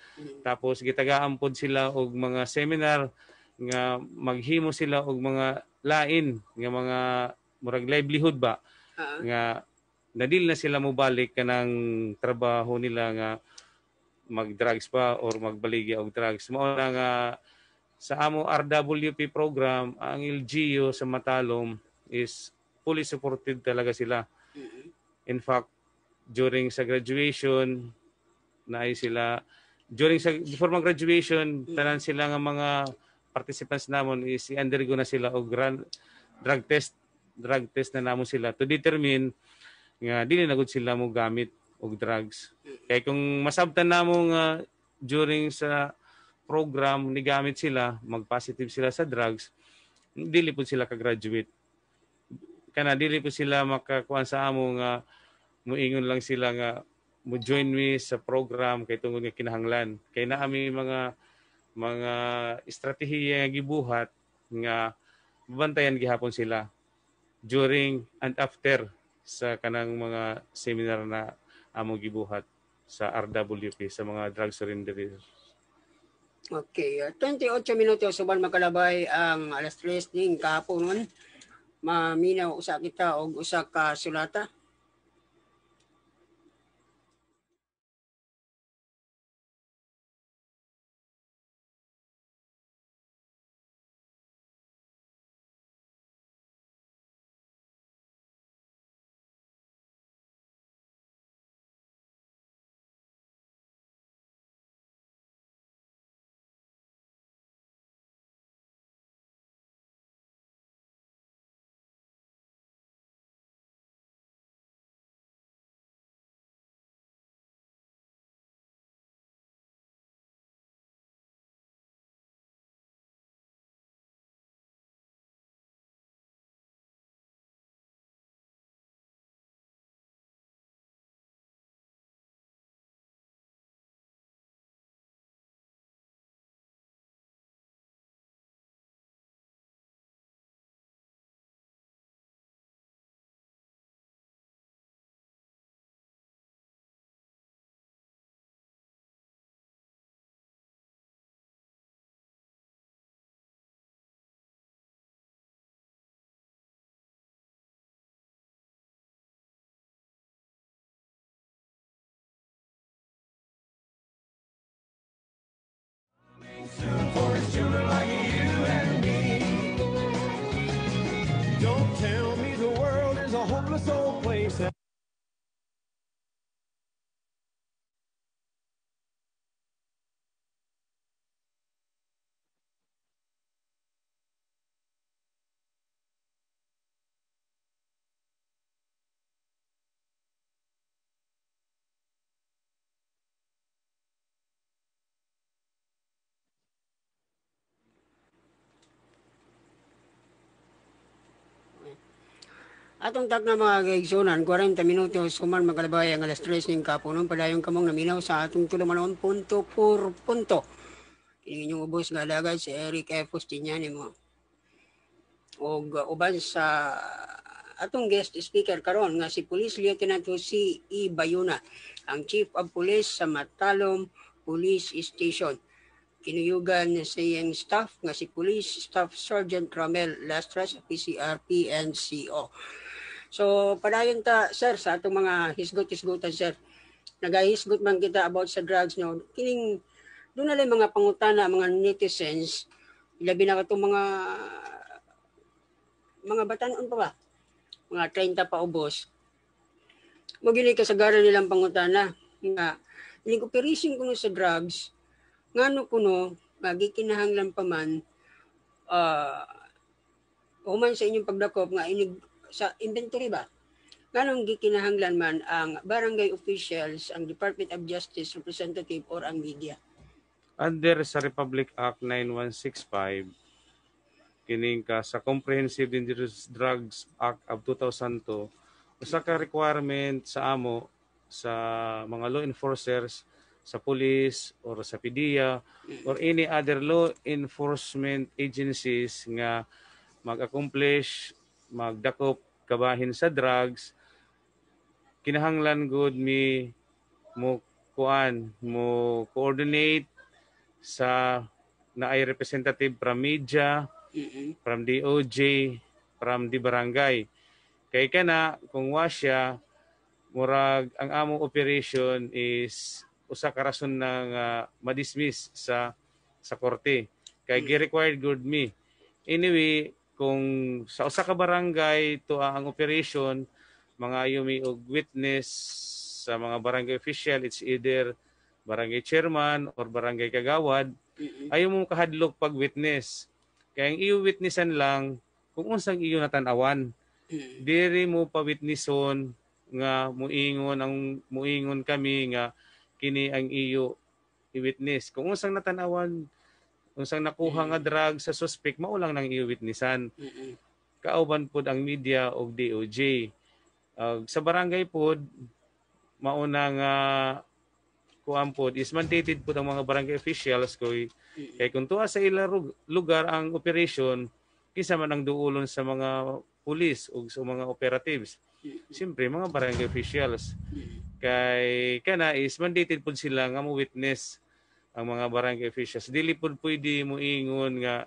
Speaker 3: tapos gitagaan pod sila og mga seminar nga maghimo sila og mga lain nga mga murag livelihood ba uh-huh. nga nadil na sila mo kanang trabaho nila nga mag-drugs pa or magbaligya og drugs mao na nga sa amo RWP program ang LGU sa Matalom is fully supported talaga sila. Mm-hmm. In fact, during sa graduation, naay sila, during sa, before mag graduation, mm-hmm. tanan sila nga mga participants namon is undergo na sila og drug test drug test na namo sila to determine nga dili na gud sila mo gamit og drugs. Mm-hmm. Kay kung masabtan namo nga during sa program ni gamit sila, mag-positive sila sa drugs, dili pud sila ka-graduate kana dili po sila makakuan sa amo nga muingon lang sila nga mo join me sa program kay tungod nga kinahanglan kay na mi mga mga estratehiya nga gibuhat nga mabantayan gihapon sila during and after sa kanang mga seminar na amo gibuhat sa RWP sa mga drug surrenderers.
Speaker 2: Okay, 28 uh, minuto suban makalabay ang alas 3 ding kahapon maminaw usa kita og usa ka sulata Atong tak na mga kaigsunan, 40 minutos suman makalabay ang alas 3 ng kapunon padayong kamong naminaw sa atong tulumanon punto por punto. Kining inyong ubos nga alagad si Eric F. Justinian mo. Og uh, uban sa atong guest speaker karon nga si Police Lieutenant Jose E. Bayuna, ang Chief of Police sa Matalom Police Station. Kinuyugan sa iyang staff nga si Police Staff Sergeant Ramel Lastras, PCRP NCO. So, padayon ta, sir, sa atong mga hisgot-hisgotan, sir. Nagahisgot man kita about sa drugs, no? Kining, doon na mga pangutana, mga netizens, labi na itong mga, mga batanon pa ba? Mga 30 pa ubos. Magili kasagaran nilang pangutana nga, nigoperisin ko sa drugs, ngano kuno, bagi kinahanglan pa man, uh, human sa inyong pagdakop nga inig sa inventory ba? Ganong gikinahanglan man ang barangay officials, ang Department of Justice representative or ang media?
Speaker 3: Under sa Republic Act 9165, kining ka sa Comprehensive Dangerous Drugs Act of 2002, usa ka requirement sa amo sa mga law enforcers sa police or sa PDEA or any other law enforcement agencies nga mag-accomplish magdakop kabahin sa drugs kinahanglan gud mi mo kuan mo coordinate sa naay representative from media mm-hmm. from DOJ from di barangay kay kana kung wa siya murag ang among operation is usa ka rason nang uh, madismiss sa sa korte kay mm. gi required good me anyway kung sa usa ka barangay to ah, ang operation mga yumi og witness sa mga barangay official it's either barangay chairman or barangay kagawad ayo hmm ayaw mo kahadlok pag witness kay ang i-witnessan lang kung unsang iyo natanawan mm diri mo pa witnesson nga muingon ang muingon kami nga kini ang iyo i-witness kung unsang natanawan unsang nakuha nga mm. drug sa suspect mao lang nang iwitnessan. Kauban pud ang media og DOJ. Uh, sa barangay pod mao nang kuan pod is mandated pod ang mga barangay officials koy kay kung tuwa sa ilang lugar ang operation kisa man ang duulon sa mga pulis o sa mga operatives. Siyempre, mga barangay officials. Kay kana is mandated po sila nga mo witness ang mga barangay officials dili pud pwede mo ingon nga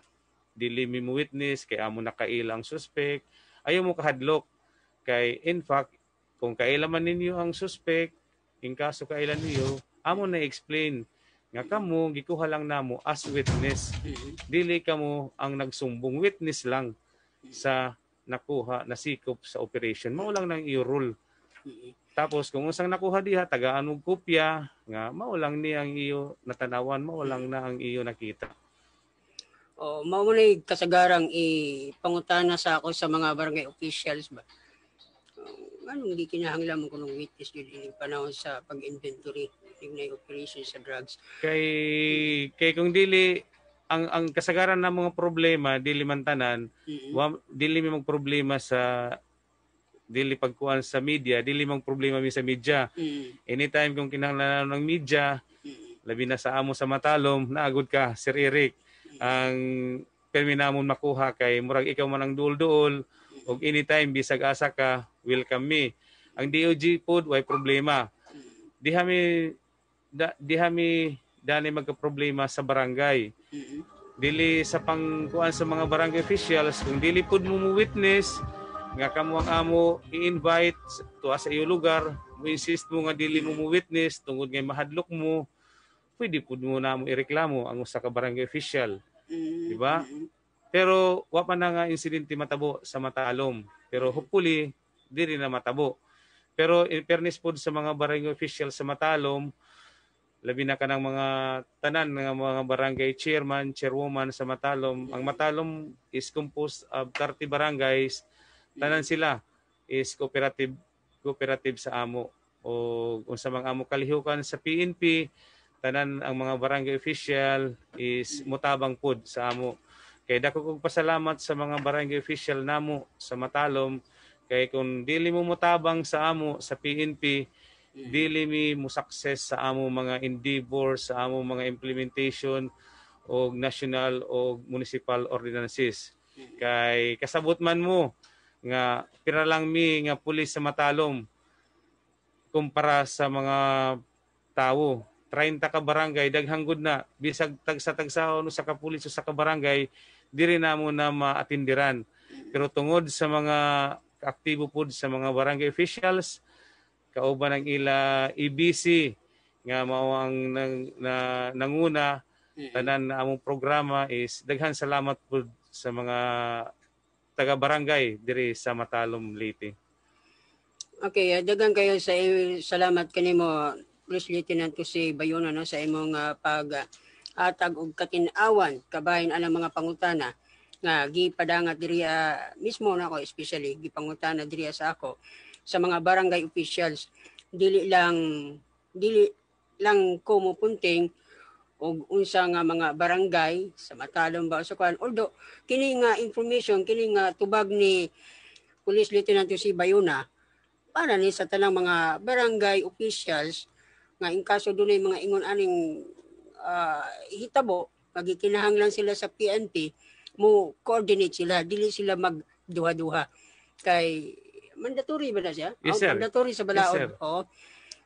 Speaker 3: dili mi mo witness kay amo nakailang suspect ayaw mo kahadlok kay in fact kung kaila man ninyo ang suspect in kaso kaila niyo amo na explain nga kamo gikuha lang namo as witness dili kamo ang nagsumbong witness lang sa nakuha nasikop sa operation mao lang nang i-rule tapos kung unsang nakuha diha tagaan og kopya nga mao lang ni ang iyo natanawan, mao lang na ang iyo nakita.
Speaker 2: Oh, mao ni kasagarang ipangutana sa ako sa mga barangay officials ba. Um, ano hindi kinahanglan mo kunong witness yun in panahon sa pag-inventory ng operation sa drugs.
Speaker 3: Kay kay kung dili ang ang kasagaran ng mga problema dili man tanan, mm-hmm. dili mi problema sa dili pagkuan sa media, dili mang problema mi sa media. Mm. Anytime kung kinahanglan ng media, mm. labi na sa amo sa matalom, naagod ka Sir Eric. Mm. Ang permi namon makuha kay murag ikaw man ang duol-duol mm. og anytime bisag asa ka, welcome me. Ang DOG pod way problema. Mm. Di kami da, diha mi dali magka problema sa barangay. Dili sa pangkuan sa mga barangay officials kung dili pod mo witness nga kamo ang amo i-invite tuwa sa iyo lugar mo insist mo nga dili mo mo witness tungod nga mahadlok mo pwede pud mo na mo ireklamo ang usa ka barangay official mm. di ba pero wa pa na nga insidente matabo sa Matalom pero hopefully diri na matabo pero in fairness po sa mga barangay official sa Matalom labi na kanang mga tanan ng mga barangay chairman, chairwoman sa Matalom. Ang Matalom is composed of 30 barangays Tanan sila is cooperative cooperative sa amo o unsa mga amo kalihukan sa PNP tanan ang mga barangay official is mutabang pod sa amo kay dako kog pasalamat sa mga barangay official namo sa Matalom kay kung dili mo mutabang sa amo sa PNP dili mi mo success sa amo mga endeavor sa amo mga implementation og national o municipal ordinances kay kasabot man mo nga pira lang mi nga pulis sa Matalom kumpara sa mga tawo 30 ka barangay daghang gud na bisag tagsa tagsahon sa kapulis o sa kabarangay diri na mo na maatindiran pero tungod sa mga aktibo pud sa mga barangay officials kauban ang ila EBC nga mao ang nang, na, nanguna tanan na among programa is daghan salamat pud sa mga taga barangay diri sa Matalom Leyte.
Speaker 2: Okay, ah, dagan kayo sa salamat kanimo plus Lieutenant ko si Bayona no sa imong uh, pag ah, atag og katinawan kabahin anang mga pangutana nga gipadangat diri uh, mismo na ako especially gipangutana diri sa ako sa mga barangay officials dili lang dili lang ko mo punting o unsa nga mga barangay sa matalong ba sa kwan. although kini nga information kini nga tubag ni Police Lieutenant si Bayuna para ni sa tanang mga barangay officials nga in kaso dunay mga ingon aning uh, hitabo lang sila sa PNP mo coordinate sila dili sila magduha-duha kay mandatory ba na siya yes, oh, sir. mandatory sa balaod yes, sir. o oh.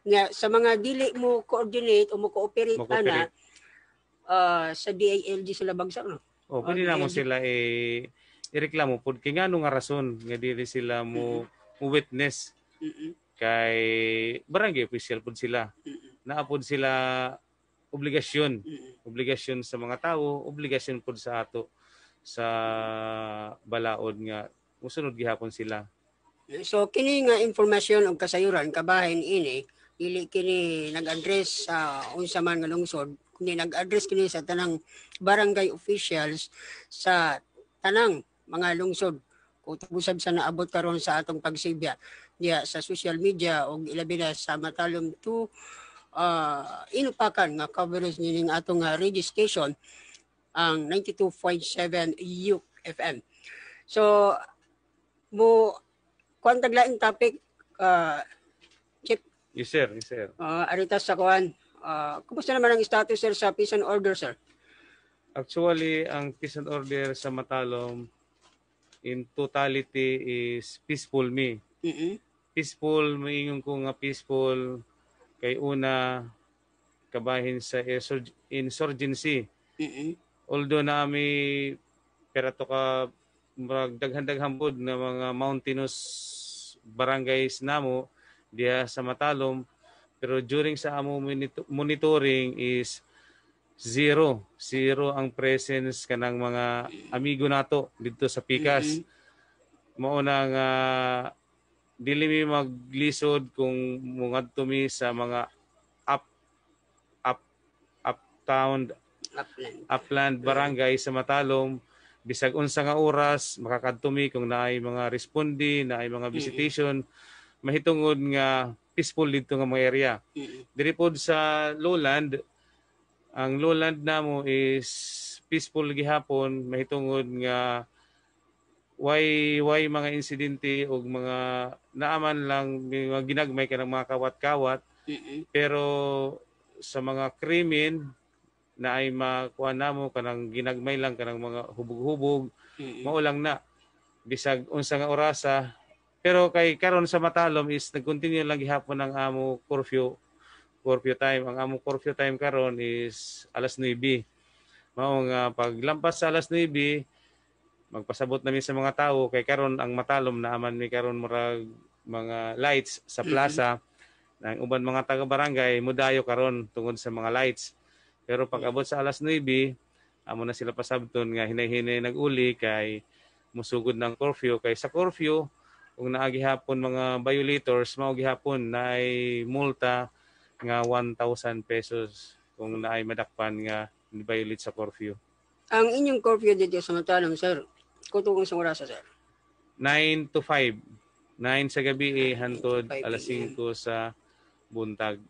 Speaker 2: nga sa mga dili mo coordinate o mo cooperate, mo -cooperate. ana uh, sa DILG sila bagsak no. Oh, pwede uh, na mo
Speaker 3: sila eh ireklamo pud kay ngano nga rason nga dili sila mo mm-hmm. witness. Mm-hmm. Kay barangay official pud sila. Mm-hmm. Naapod sila obligasyon, mm-hmm. obligasyon sa mga tawo obligasyon pud sa ato sa balaod nga musunod gihapon sila.
Speaker 2: So kini nga informasyon og kasayuran kabahin ini dili kini nag-address sa uh, unsa man nga lungsod ni nag-address kini sa tanang barangay officials sa tanang mga lungsod utubusab sa naabot karon sa atong pagsibya diya sa social media og ilabi na sa matalom to uh, inupakan nga coverage nining atong uh, ah, radio ang 92.7 EU so mo kwantag lain topic uh, check
Speaker 3: yes sir yes sir
Speaker 2: uh, arita sa kuan Uh, kumusta naman ang status, sir, sa peace and order, sir?
Speaker 3: Actually, ang peace and order sa Matalom in totality is peaceful me. Mm-hmm. Peaceful, maingon ko nga peaceful kay una kabahin sa insurgency. Mm-hmm. Although na ami pera to ka daghan-daghan na mga mountainous barangays namo diha sa Matalom pero during sa amo monitoring is zero. Zero ang presence kanang mga amigo nato dito sa Pikas. Mm-hmm. Mao na nga dili mi maglisod kung mungadto mi sa mga up up uptown upland, upland barangay sa Matalom bisag unsa nga oras makakadto mi kung naay mga respondi, naay mga mm-hmm. visitation. Mm-hmm. Mahitungod nga peaceful dito nga mga area. Diri pod sa lowland, ang lowland namo is peaceful gihapon mahitungod nga why why mga insidente og mga naaman lang mga ginagmay kanang mga kawat-kawat pero sa mga krimen na ay makuha namo kanang ginagmay lang kanang mga hubog-hubog maulang na bisag unsang orasa pero kay karon sa Matalom is nagcontinue lang gihapon ang amo curfew curfew time. Ang amo curfew time karon is alas 9. Mao nga paglampas sa alas 9 magpasabot na mi sa mga tao kay karon ang Matalom na aman mi karon murag mga lights sa plaza. Mm-hmm ng uban mga taga-barangay mudayo karon tungod sa mga lights. Pero pag abot sa alas 9, amo na sila pasabton nga hinay-hinay nag-uli kay musugod ng curfew kay sa curfew kung naa gihapon mga violators mao gihapon naay multa nga 1,000 pesos kung naay madakpan nga violate sa curfew.
Speaker 2: Ang inyong curfew dito sa Matalom, sir, kutong sa orasa, sir?
Speaker 3: 9 to 5. 9 sa gabi eh, hantod alas 5 eh, sa buntag.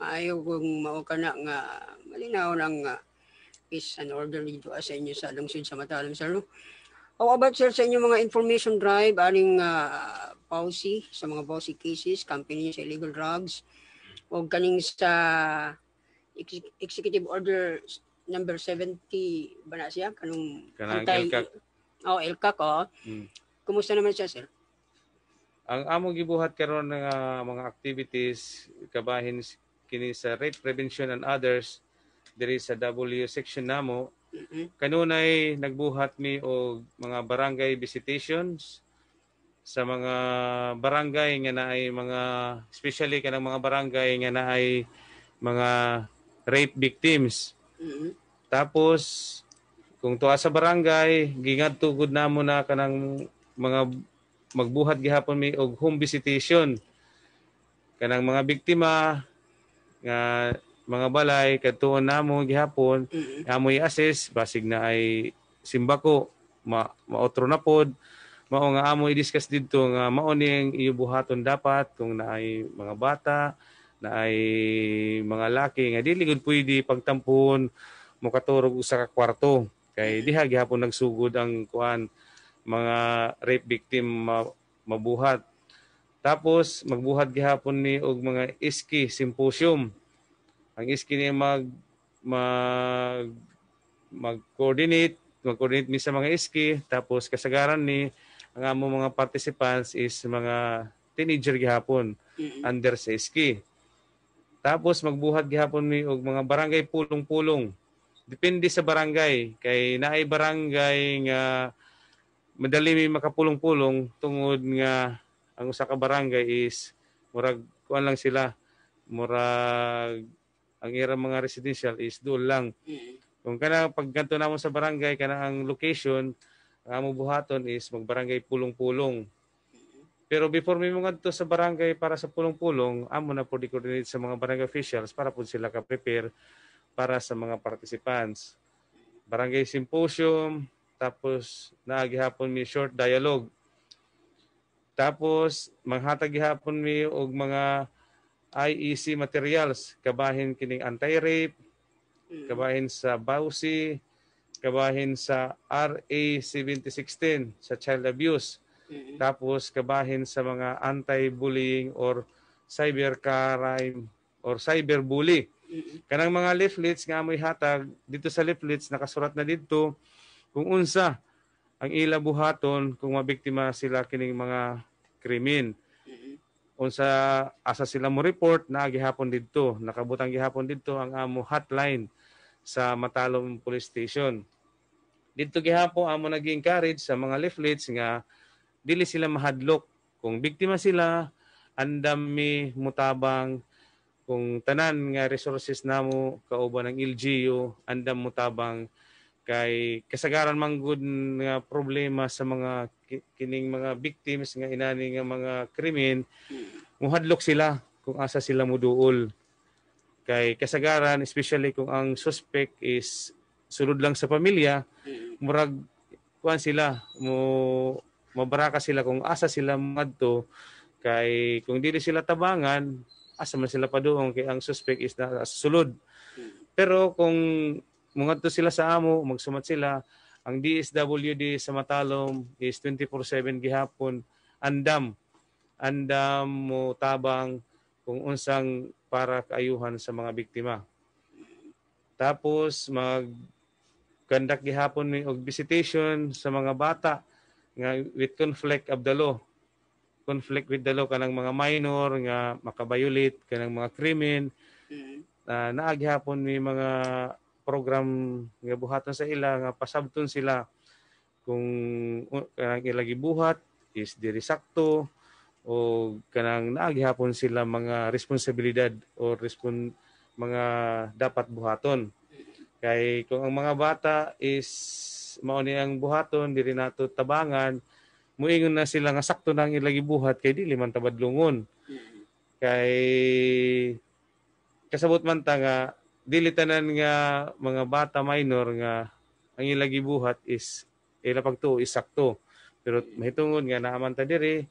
Speaker 2: Maayo kung mao na nga malinaw ng uh, ah, peace and order dito sa inyo sa lungsod sa Matalom, sir. No? How about sir sa inyong mga information drive, aling uh, ah, pausi sa mga pausi cases, company sa illegal drugs, o kaning sa executive order number 70 ba na siya? Kanong Kanang anti- LCAC. Oh, LCAC, oh. Hmm. Kumusta naman siya, sir?
Speaker 3: Ang among gibuhat karon nga mga activities kabahin kini sa rape prevention and others diri sa W section namo Mm-hmm. Kanunay nagbuhat mi og mga barangay visitations sa mga barangay nga naay mga especially kanang mga barangay nga naay mga rape victims. Mm-hmm. Tapos kung tuwa sa barangay gingad tugod namo na kanang mga magbuhat gihapon mi og home visitation kanang mga biktima nga mga balay kadtuon namo gihapon mm-hmm. amo i-assess basig na ay simbako ma maotro na pod mao nga amo i-discuss didto nga mao ning ibuhaton dapat kung naay mga bata na ay mga laki nga dili gud pwede pagtampon mo katurog usa ka kwarto kay diha gihapon nagsugod ang kuan mga rape victim mabuhat tapos magbuhat gihapon ni og mga iski symposium ang skill niya mag mag mag-coordinate, mag-coordinate mi sa mga ski, tapos kasagaran ni ang among mga participants is mga teenager gihapon mm-hmm. under sa ski. Tapos magbuhat gihapon mi og mga barangay pulong-pulong. Depende sa barangay kay naay barangay nga madali mi makapulong-pulong tungod nga ang usa ka barangay is murag kuan lang sila murag ang ira mga residential is doon lang. Mm-hmm. Kung kana pag ganto na mo sa barangay kana ang location ang amo buhaton is magbarangay pulong-pulong. Mm-hmm. Pero before mi mo to sa barangay para sa pulong-pulong, amo na pud di-coordinate sa mga barangay officials para pud sila ka-prepare para sa mga participants. Barangay symposium, tapos naagihapon mi short dialogue. Tapos manghatag gihapon mi og mga IEC materials, kabahin kining anti-rape, mm. kabahin sa BAUSI, kabahin sa RA 7016 sa child abuse. Mm-hmm. Tapos kabahin sa mga anti-bullying or cyber crime or cyber bully mm-hmm. Kanang mga leaflets nga amoy hatag dito sa leaflets nakasurat na dito kung unsa ang ila buhaton kung mabiktima sila kining mga krimen unsa asa sila mo report na gihapon didto nakabutang gihapon didto ang amo hotline sa Matalom Police Station didto gihapon amo nag encourage sa mga leaflets nga dili sila mahadlok kung biktima sila andami mutabang kung tanan nga resources namo kauban ng LGU andam mutabang kay kasagaran manggood nga problema sa mga kining mga victims nga inani nga mga krimen muhadlok sila kung asa sila muduol kay kasagaran especially kung ang suspect is sulod lang sa pamilya murag kuan sila mo mabaraka sila kung asa sila madto kay kung dili sila tabangan asa man sila paduong kay ang suspect is na sulod pero kung mungadto sila sa amo magsumat sila ang DSWD sa Matalom is 24/7 gihapon andam andam mo tabang kung unsang para kaayuhan sa mga biktima. Tapos mag kandak gihapon ni og visitation sa mga bata nga with conflict of the law conflict with the law kanang mga minor nga makabayolate kanang mga krimen mm-hmm. uh, ah, naagi ni mga program nga buhaton sa ila nga pasabton sila kung uh, kanang ila buhat is diri sakto o kanang naagihapon sila mga responsibilidad o respon mga dapat buhaton kay kung ang mga bata is mao ni ang buhaton diri nato tabangan muingon na sila nga sakto nang ilagi buhat kay dili man tabadlungon mm-hmm. kay kasabot man ta nga dili tanan nga mga bata minor nga ang ilang gibuhat is ila pagtuo is Pero mahitungod nga naaman ta diri,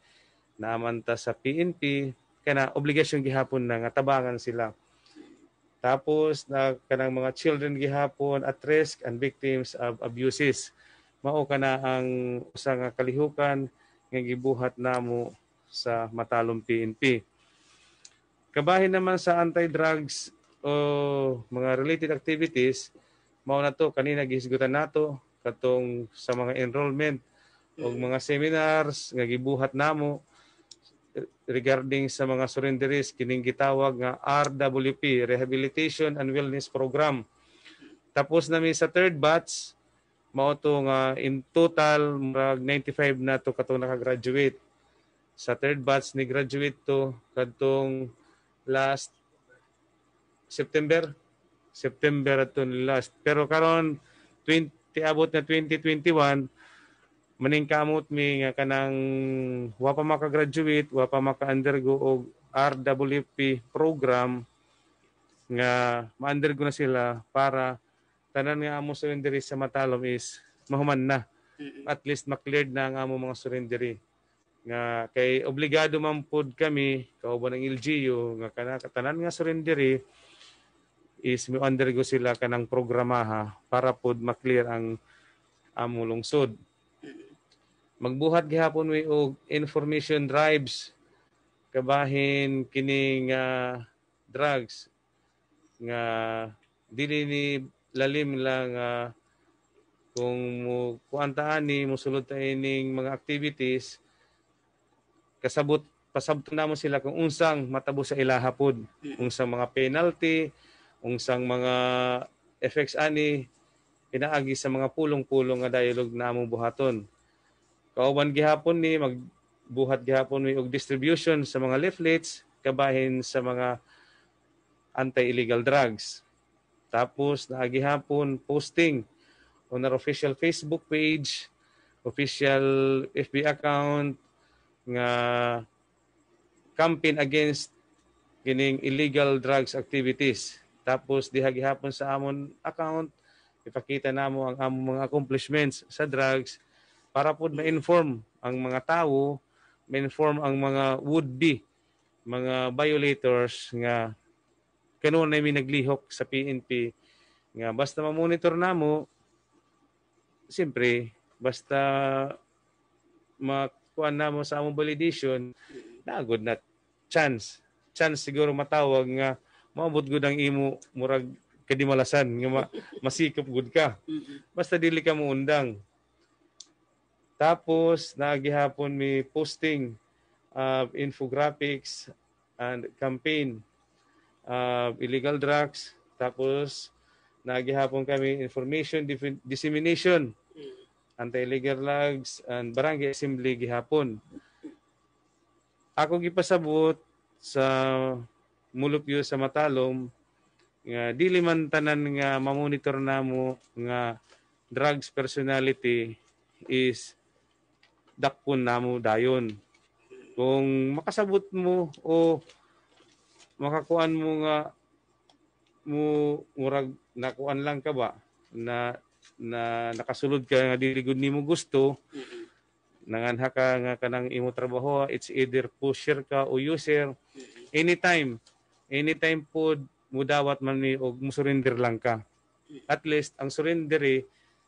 Speaker 3: naaman ta sa PNP kana obligasyon gihapon na nga tabangan sila. Tapos na kanang mga children gihapon at risk and victims of abuses. Mao kana ang usa nga kalihukan nga gibuhat namo sa matalong PNP. Kabahin naman sa anti-drugs o mga related activities mao na to kanina gihisgutan nato katong sa mga enrollment o mga seminars nga gibuhat namo regarding sa mga surrenderies kining gitawag nga RWP Rehabilitation and Wellness Program. Tapos nami sa third batch mao to nga in total murag 95 na to katong nakagraduate. Sa third batch ni graduate to kadtong last September. September ato last. Pero karon 20 abot na 2021 maningkamot mi nga kanang wa pa maka-graduate, wa pa maka-undergo og RWP program nga ma-undergo na sila para tanan nga among surrendery sa Matalom is mahuman na. At least makleared na ang among mga surrendery nga kay obligado man pud kami kauban ng LGU nga kana katanan nga surrendery is may undergo sila kanang programa ha, para pod maklear ang among lungsod. Magbuhat gihapon we og information drives kabahin kining uh, drugs nga dili ni lalim lang uh, kung kuantaan ni musulod ta ining mga activities kasabot pasabot na mo sila kung unsang matabo sa ilaha pod unsang mga penalty kung mga effects ani pinaagi sa mga pulong-pulong nga dialog na among buhaton. Kauban gihapon ni magbuhat gihapon ni og distribution sa mga leaflets kabahin sa mga anti-illegal drugs. Tapos naagihapon posting on our official Facebook page, official FB account nga campaign against kining illegal drugs activities tapos diha gihapon sa amon account ipakita na mo ang among mga accomplishments sa drugs para pod ma-inform ang mga tao, ma-inform ang mga would-be mga violators nga kanon na naglihok sa PNP nga basta ma-monitor na mo, siyempre basta makuan mo sa among validation na good na chance chance siguro matawag nga maabot gud ang imo murag kadimalasan nga ma, masikop gud ka. Basta dili ka mo undang. Tapos nagihapon mi posting uh, infographics and campaign uh, illegal drugs tapos nagihapon kami information dissemination mm. anti-illegal drugs and barangay assembly gihapon ako gipasabot sa mulupyo sa matalom nga dili man tanan nga mamonitor namo nga drugs personality is dakpon namo dayon kung makasabot mo o makakuan mo nga mo murag nakuan lang ka ba na na nakasulod ka nga dili gud nimo gusto nanganha ka nga kanang imo trabaho it's either pusher ka o user anytime anytime po mudawat man ni og musurrender lang ka. At least ang surrender eh,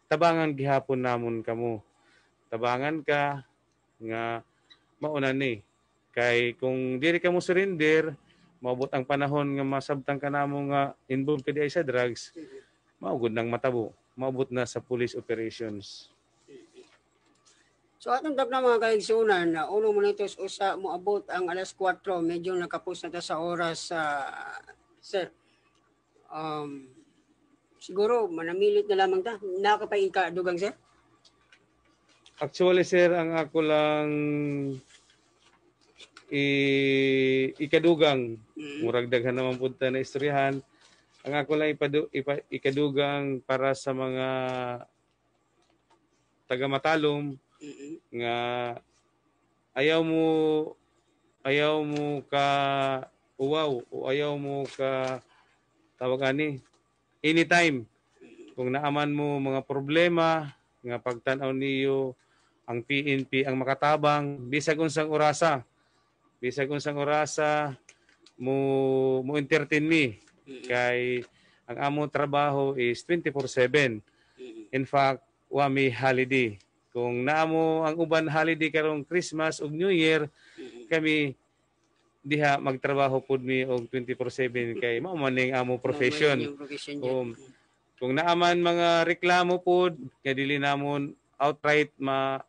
Speaker 3: tabangan gihapon namon kamo. Tabangan ka nga mauna ni. Kay kung diri ka mo surrender, maabot ang panahon nga masabtang ka namo nga involved ka sa drugs, maugod nang matabo. Maabot na sa police operations.
Speaker 2: So atong tag mga kaigsunan, na uno mo nito usa mo abot ang alas 4, medyo nakapos na ta sa oras sa uh, sir. Um, siguro manamilit na lamang ta. Nakapain dugang sir?
Speaker 3: Actually sir, ang ako lang i ikadugang mm-hmm. murag daghan naman punta na istoryahan ang ako lang ipadu, ipa, ikadugang para sa mga taga Matalom nga ayaw mo ayaw mo ka uwaw o ayaw mo ka tawag ani anytime kung naaman mo mga problema nga pagtanaw niyo ang PNP ang makatabang bisag unsang orasa bisag unsang orasa mo mo entertain me kay ang among trabaho is 24/7 in fact wa may holiday kung naamo ang uban holiday karong Christmas ug New Year, kami diha magtrabaho pud mi og 24/7 kay mao man ning amo profession. Um, kung naaman mga reklamo pud kay dili namon outright ma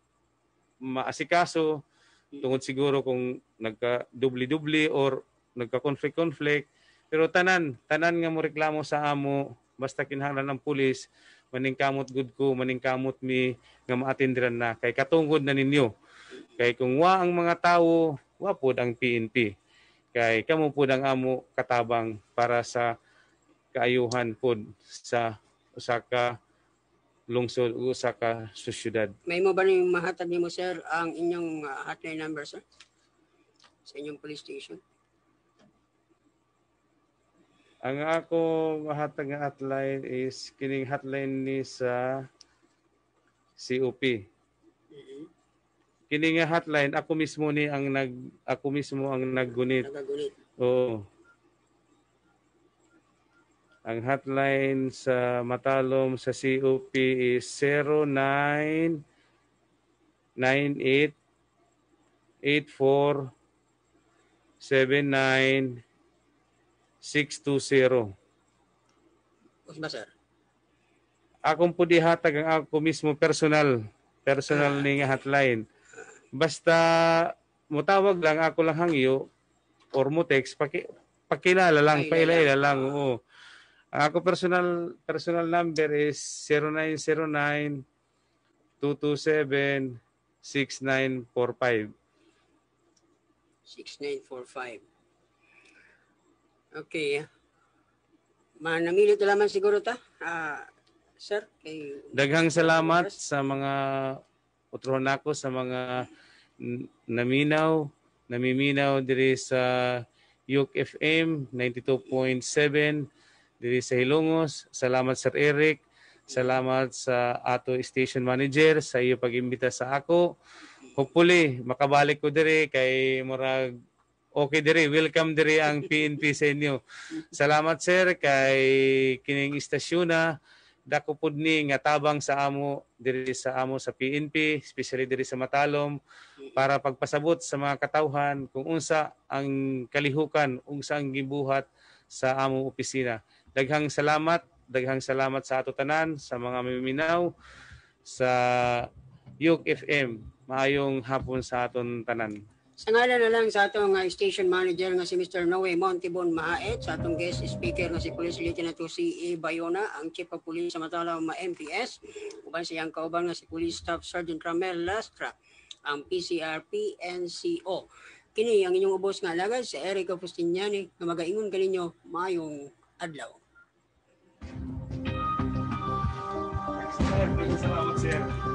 Speaker 3: maasikaso tungod siguro kung nagka dubli-dubli or nagka conflict-conflict pero tanan tanan nga mo reklamo sa amo basta kinahanglan ng pulis maningkamot good ko maningkamot mi nga maatindiran na kay katungod na ninyo kay kung wa ang mga tawo wa pod ang PNP kay kamo pod ang amo katabang para sa kaayuhan pod sa usa ka lungsod o usa ka syudad
Speaker 2: may mo ba ni mahatag nimo sir ang inyong ah, hotline number sir sa inyong police station
Speaker 3: ang ako hatag nga hotline is kining hotline ni sa COP. mm Kining nga hotline ako mismo ni ang nag ako mismo ang naggunit. Nagagunit. Oo. Ang hotline sa Matalom sa COP is 09 98 84 79 620. Okay ba, sir? Akong po dihatag ang ako mismo personal. Personal ah. ni hotline. Basta mutawag lang ako lang hangyo or mo text paki pakilala lang, pailala lang. Oo. Ang ako personal personal number is 0909 227 6945.
Speaker 2: 6945. Okay. Manamilit lamang siguro ta. Uh, sir, kay
Speaker 3: Daghang salamat sa mga utron ako sa mga naminaw, namiminaw diri sa Yuk FM 92.7 diri sa Hilongos. Salamat Sir Eric. Salamat sa ato station manager sa iyo pag sa ako. Hopefully makabalik ko diri kay murag okay diri, welcome diri ang PNP sa inyo. Salamat sir kay kining istasyona dako pud ni nga tabang sa amo diri sa amo sa PNP, especially diri sa Matalom para pagpasabot sa mga katawhan kung unsa ang kalihukan, unsa ang gibuhat sa amo opisina. Daghang salamat, daghang salamat sa ato tanan sa mga miminaw sa Yuk FM. Maayong hapon sa aton tanan.
Speaker 2: Sa ngalan na lang sa atong uh, station manager nga si Mr. Noe Montibon Maaet, sa atong guest speaker nga si Police Lieutenant 2 C.E. E. Bayona, ang Chief of Police sa Matalaw ma MPS, uban siyang kauban nga si Police Staff Sergeant Ramel Lastra, ang PCRP NCO. Kini ang inyong ubos nga alagad si Erico Agustiniani nga magaingon kaninyo maayong adlaw.
Speaker 1: Sir, salamat sir.